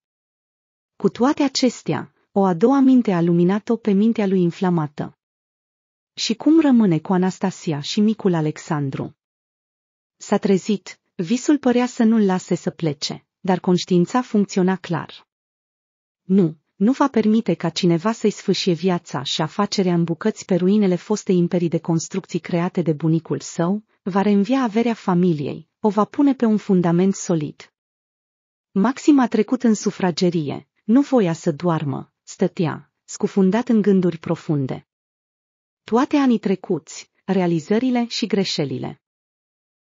Cu toate acestea, o a doua minte a luminat-o pe mintea lui inflamată. Și cum rămâne cu Anastasia și micul Alexandru? S-a trezit, visul părea să nu-l lase să plece, dar conștiința funcționa clar. Nu, nu va permite ca cineva să-i sfâșie viața și afacerea în bucăți pe ruinele fostei imperii de construcții create de bunicul său, va reînvia averea familiei, o va pune pe un fundament solid. Maxim a trecut în sufragerie, nu voia să doarmă, stătea, scufundat în gânduri profunde. Toate anii trecuți, realizările și greșelile.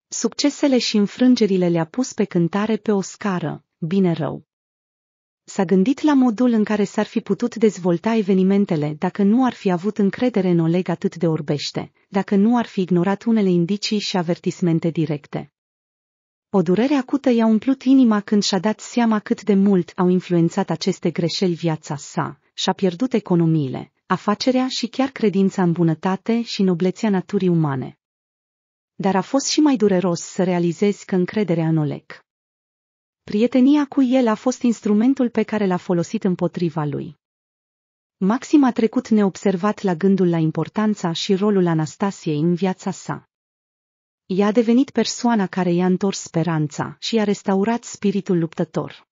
Succesele și înfrângerile le-a pus pe cântare pe o scară, bine rău s-a gândit la modul în care s-ar fi putut dezvolta evenimentele dacă nu ar fi avut încredere în Oleg atât de orbește, dacă nu ar fi ignorat unele indicii și avertismente directe. O durere acută i-a umplut inima când și-a dat seama cât de mult au influențat aceste greșeli viața sa, și-a pierdut economiile, afacerea și chiar credința în bunătate și noblețea naturii umane. Dar a fost și mai dureros să realizezi că încrederea în Oleg Prietenia cu el a fost instrumentul pe care l-a folosit împotriva lui. Maxim a trecut neobservat la gândul la importanța și rolul Anastasiei în viața sa. Ea a devenit persoana care i-a întors speranța și i-a restaurat spiritul luptător.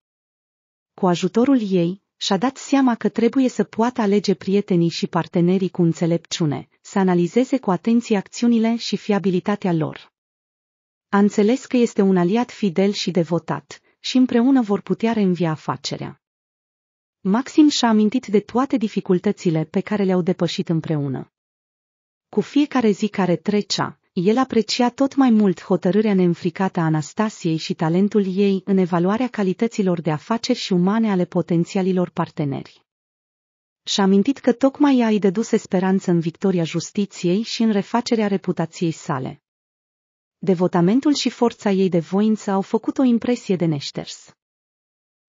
Cu ajutorul ei, și-a dat seama că trebuie să poată alege prietenii și partenerii cu înțelepciune, să analizeze cu atenție acțiunile și fiabilitatea lor. A înțeles că este un aliat fidel și devotat, și împreună vor putea reînvia afacerea. Maxim și-a amintit de toate dificultățile pe care le-au depășit împreună. Cu fiecare zi care trecea, el aprecia tot mai mult hotărârea neînfricată a Anastasiei și talentul ei în evaluarea calităților de afaceri și umane ale potențialilor parteneri. Și-a amintit că tocmai ea îi dăduse speranță în victoria justiției și în refacerea reputației sale devotamentul și forța ei de voință au făcut o impresie de neșters.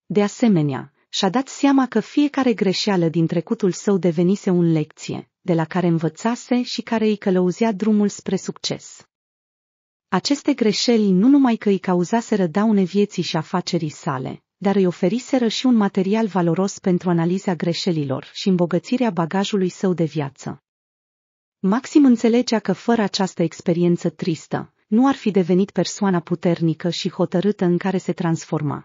De asemenea, și-a dat seama că fiecare greșeală din trecutul său devenise un lecție, de la care învățase și care îi călăuzea drumul spre succes. Aceste greșeli nu numai că îi cauzaseră daune vieții și afacerii sale, dar îi oferiseră și un material valoros pentru analiza greșelilor și îmbogățirea bagajului său de viață. Maxim înțelegea că fără această experiență tristă, nu ar fi devenit persoana puternică și hotărâtă în care se transforma.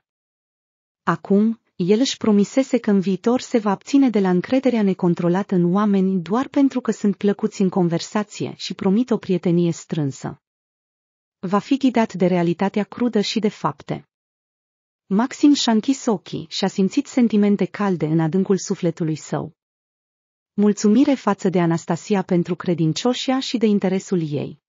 Acum, el își promisese că în viitor se va abține de la încrederea necontrolată în oameni doar pentru că sunt plăcuți în conversație și promit o prietenie strânsă. Va fi ghidat de realitatea crudă și de fapte. Maxim și-a închis ochii și a simțit sentimente calde în adâncul sufletului său. Mulțumire față de Anastasia pentru credincioșia și de interesul ei.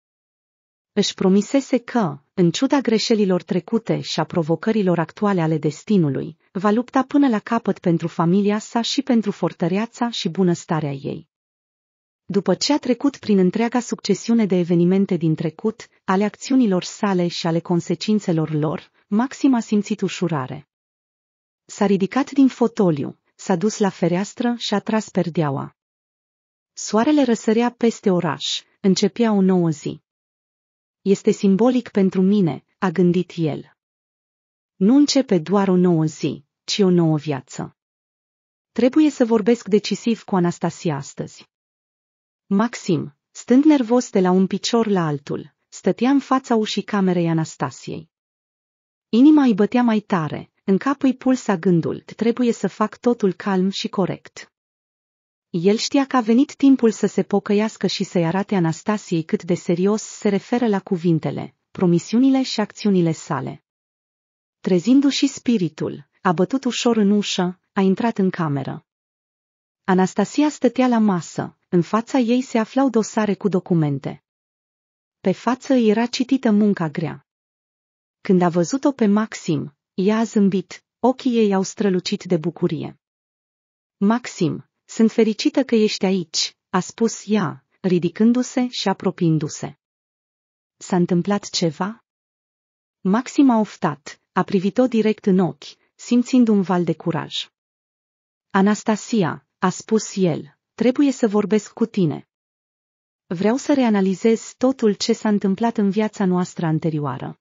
Își promisese că, în ciuda greșelilor trecute și a provocărilor actuale ale destinului, va lupta până la capăt pentru familia sa și pentru fortăreața și bunăstarea ei. După ce a trecut prin întreaga succesiune de evenimente din trecut, ale acțiunilor sale și ale consecințelor lor, Maxim a simțit ușurare. S-a ridicat din fotoliu, s-a dus la fereastră și a tras perdeaua. Soarele răsărea peste oraș, începea o nouă zi. Este simbolic pentru mine, a gândit el. Nu începe doar o nouă zi, ci o nouă viață. Trebuie să vorbesc decisiv cu Anastasia astăzi. Maxim, stând nervos de la un picior la altul, stătea în fața ușii camerei Anastasiei. Inima îi bătea mai tare, în cap îi pulsa gândul, trebuie să fac totul calm și corect. El știa că a venit timpul să se pocăiască și să-i arate Anastasiei cât de serios se referă la cuvintele, promisiunile și acțiunile sale. Trezindu-și spiritul, a bătut ușor în ușă, a intrat în cameră. Anastasia stătea la masă, în fața ei se aflau dosare cu documente. Pe față era citită munca grea. Când a văzut-o pe Maxim, ea a zâmbit, ochii ei au strălucit de bucurie. Maxim, sunt fericită că ești aici, a spus ea, ridicându-se și apropiindu-se. S-a întâmplat ceva? Maxim a oftat, a privit-o direct în ochi, simțind un val de curaj. Anastasia, a spus el, trebuie să vorbesc cu tine. Vreau să reanalizez totul ce s-a întâmplat în viața noastră anterioară.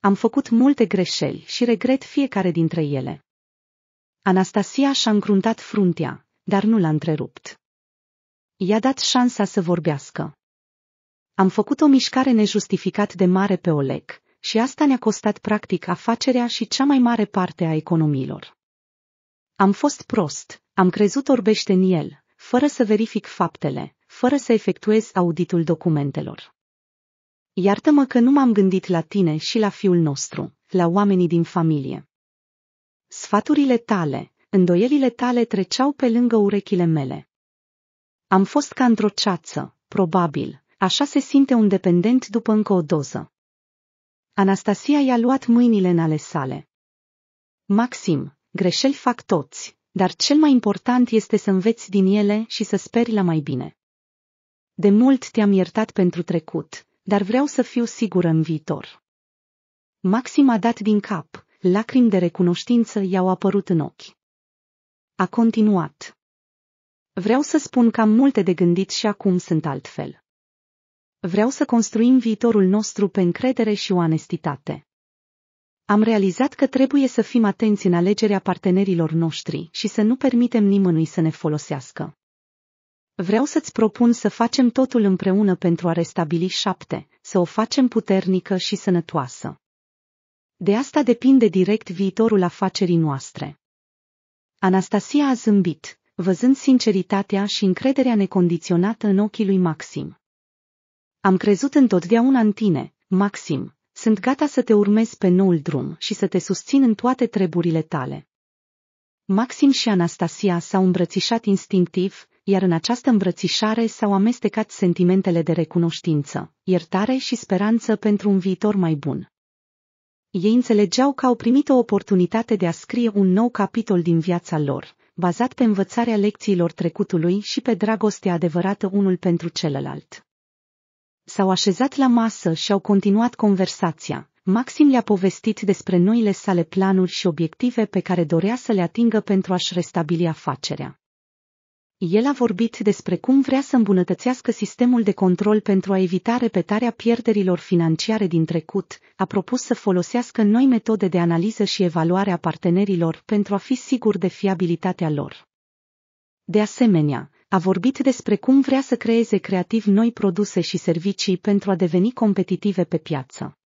Am făcut multe greșeli și regret fiecare dintre ele. Anastasia și-a îngruntat fruntea, dar nu l-a întrerupt. I-a dat șansa să vorbească. Am făcut o mișcare nejustificat de mare pe Oleg și asta ne-a costat practic afacerea și cea mai mare parte a economiilor. Am fost prost, am crezut orbește în el, fără să verific faptele, fără să efectuez auditul documentelor. Iartă-mă că nu m-am gândit la tine și la fiul nostru, la oamenii din familie. Sfaturile tale, Îndoierile tale treceau pe lângă urechile mele. Am fost ca într-o ceață, probabil, așa se simte un dependent după încă o doză. Anastasia i-a luat mâinile în ale sale. Maxim, greșeli fac toți, dar cel mai important este să înveți din ele și să speri la mai bine. De mult te-am iertat pentru trecut, dar vreau să fiu sigură în viitor. Maxim a dat din cap, lacrimi de recunoștință i-au apărut în ochi. A continuat. Vreau să spun că am multe de gândit și acum sunt altfel. Vreau să construim viitorul nostru pe încredere și onestitate. Am realizat că trebuie să fim atenți în alegerea partenerilor noștri și să nu permitem nimănui să ne folosească. Vreau să-ți propun să facem totul împreună pentru a restabili șapte, să o facem puternică și sănătoasă. De asta depinde direct viitorul afacerii noastre. Anastasia a zâmbit, văzând sinceritatea și încrederea necondiționată în ochii lui Maxim. Am crezut întotdeauna în tine, Maxim, sunt gata să te urmez pe noul drum și să te susțin în toate treburile tale. Maxim și Anastasia s-au îmbrățișat instinctiv, iar în această îmbrățișare s-au amestecat sentimentele de recunoștință, iertare și speranță pentru un viitor mai bun. Ei înțelegeau că au primit o oportunitate de a scrie un nou capitol din viața lor, bazat pe învățarea lecțiilor trecutului și pe dragostea adevărată unul pentru celălalt. S-au așezat la masă și au continuat conversația. Maxim le-a povestit despre noile sale planuri și obiective pe care dorea să le atingă pentru a-și restabili afacerea. El a vorbit despre cum vrea să îmbunătățească sistemul de control pentru a evita repetarea pierderilor financiare din trecut, a propus să folosească noi metode de analiză și evaluare a partenerilor pentru a fi sigur de fiabilitatea lor. De asemenea, a vorbit despre cum vrea să creeze creativ noi produse și servicii pentru a deveni competitive pe piață.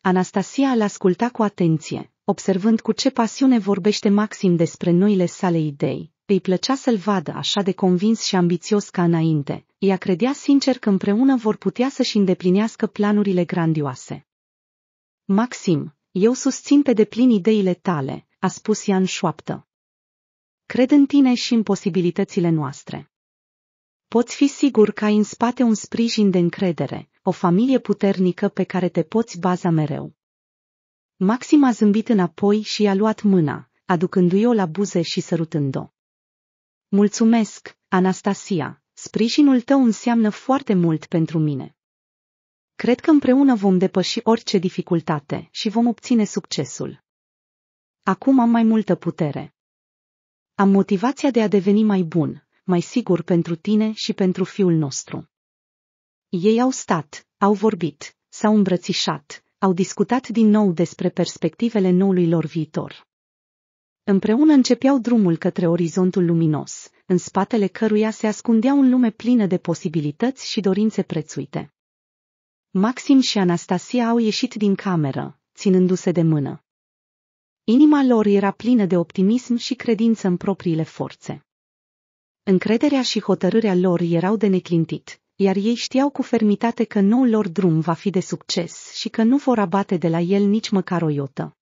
Anastasia a ascultat cu atenție, observând cu ce pasiune vorbește Maxim despre noile sale idei. Îi plăcea să-l vadă așa de convins și ambițios ca înainte. Ea credea sincer că împreună vor putea să-și îndeplinească planurile grandioase. Maxim, eu susțin pe deplin ideile tale, a spus ea în șoaptă. Cred în tine și în posibilitățile noastre. Poți fi sigur că ai în spate un sprijin de încredere, o familie puternică pe care te poți baza mereu. Maxim a zâmbit înapoi și i-a luat mâna, aducându-i-o la buze și sărutând-o. Mulțumesc, Anastasia, sprijinul tău înseamnă foarte mult pentru mine. Cred că împreună vom depăși orice dificultate și vom obține succesul. Acum am mai multă putere. Am motivația de a deveni mai bun, mai sigur pentru tine și pentru fiul nostru. Ei au stat, au vorbit, s-au îmbrățișat, au discutat din nou despre perspectivele noului lor viitor. Împreună începeau drumul către orizontul luminos, în spatele căruia se ascundea un lume plină de posibilități și dorințe prețuite. Maxim și Anastasia au ieșit din cameră, ținându-se de mână. Inima lor era plină de optimism și credință în propriile forțe. Încrederea și hotărârea lor erau de neclintit, iar ei știau cu fermitate că noul lor drum va fi de succes și că nu vor abate de la el nici măcar o iotă.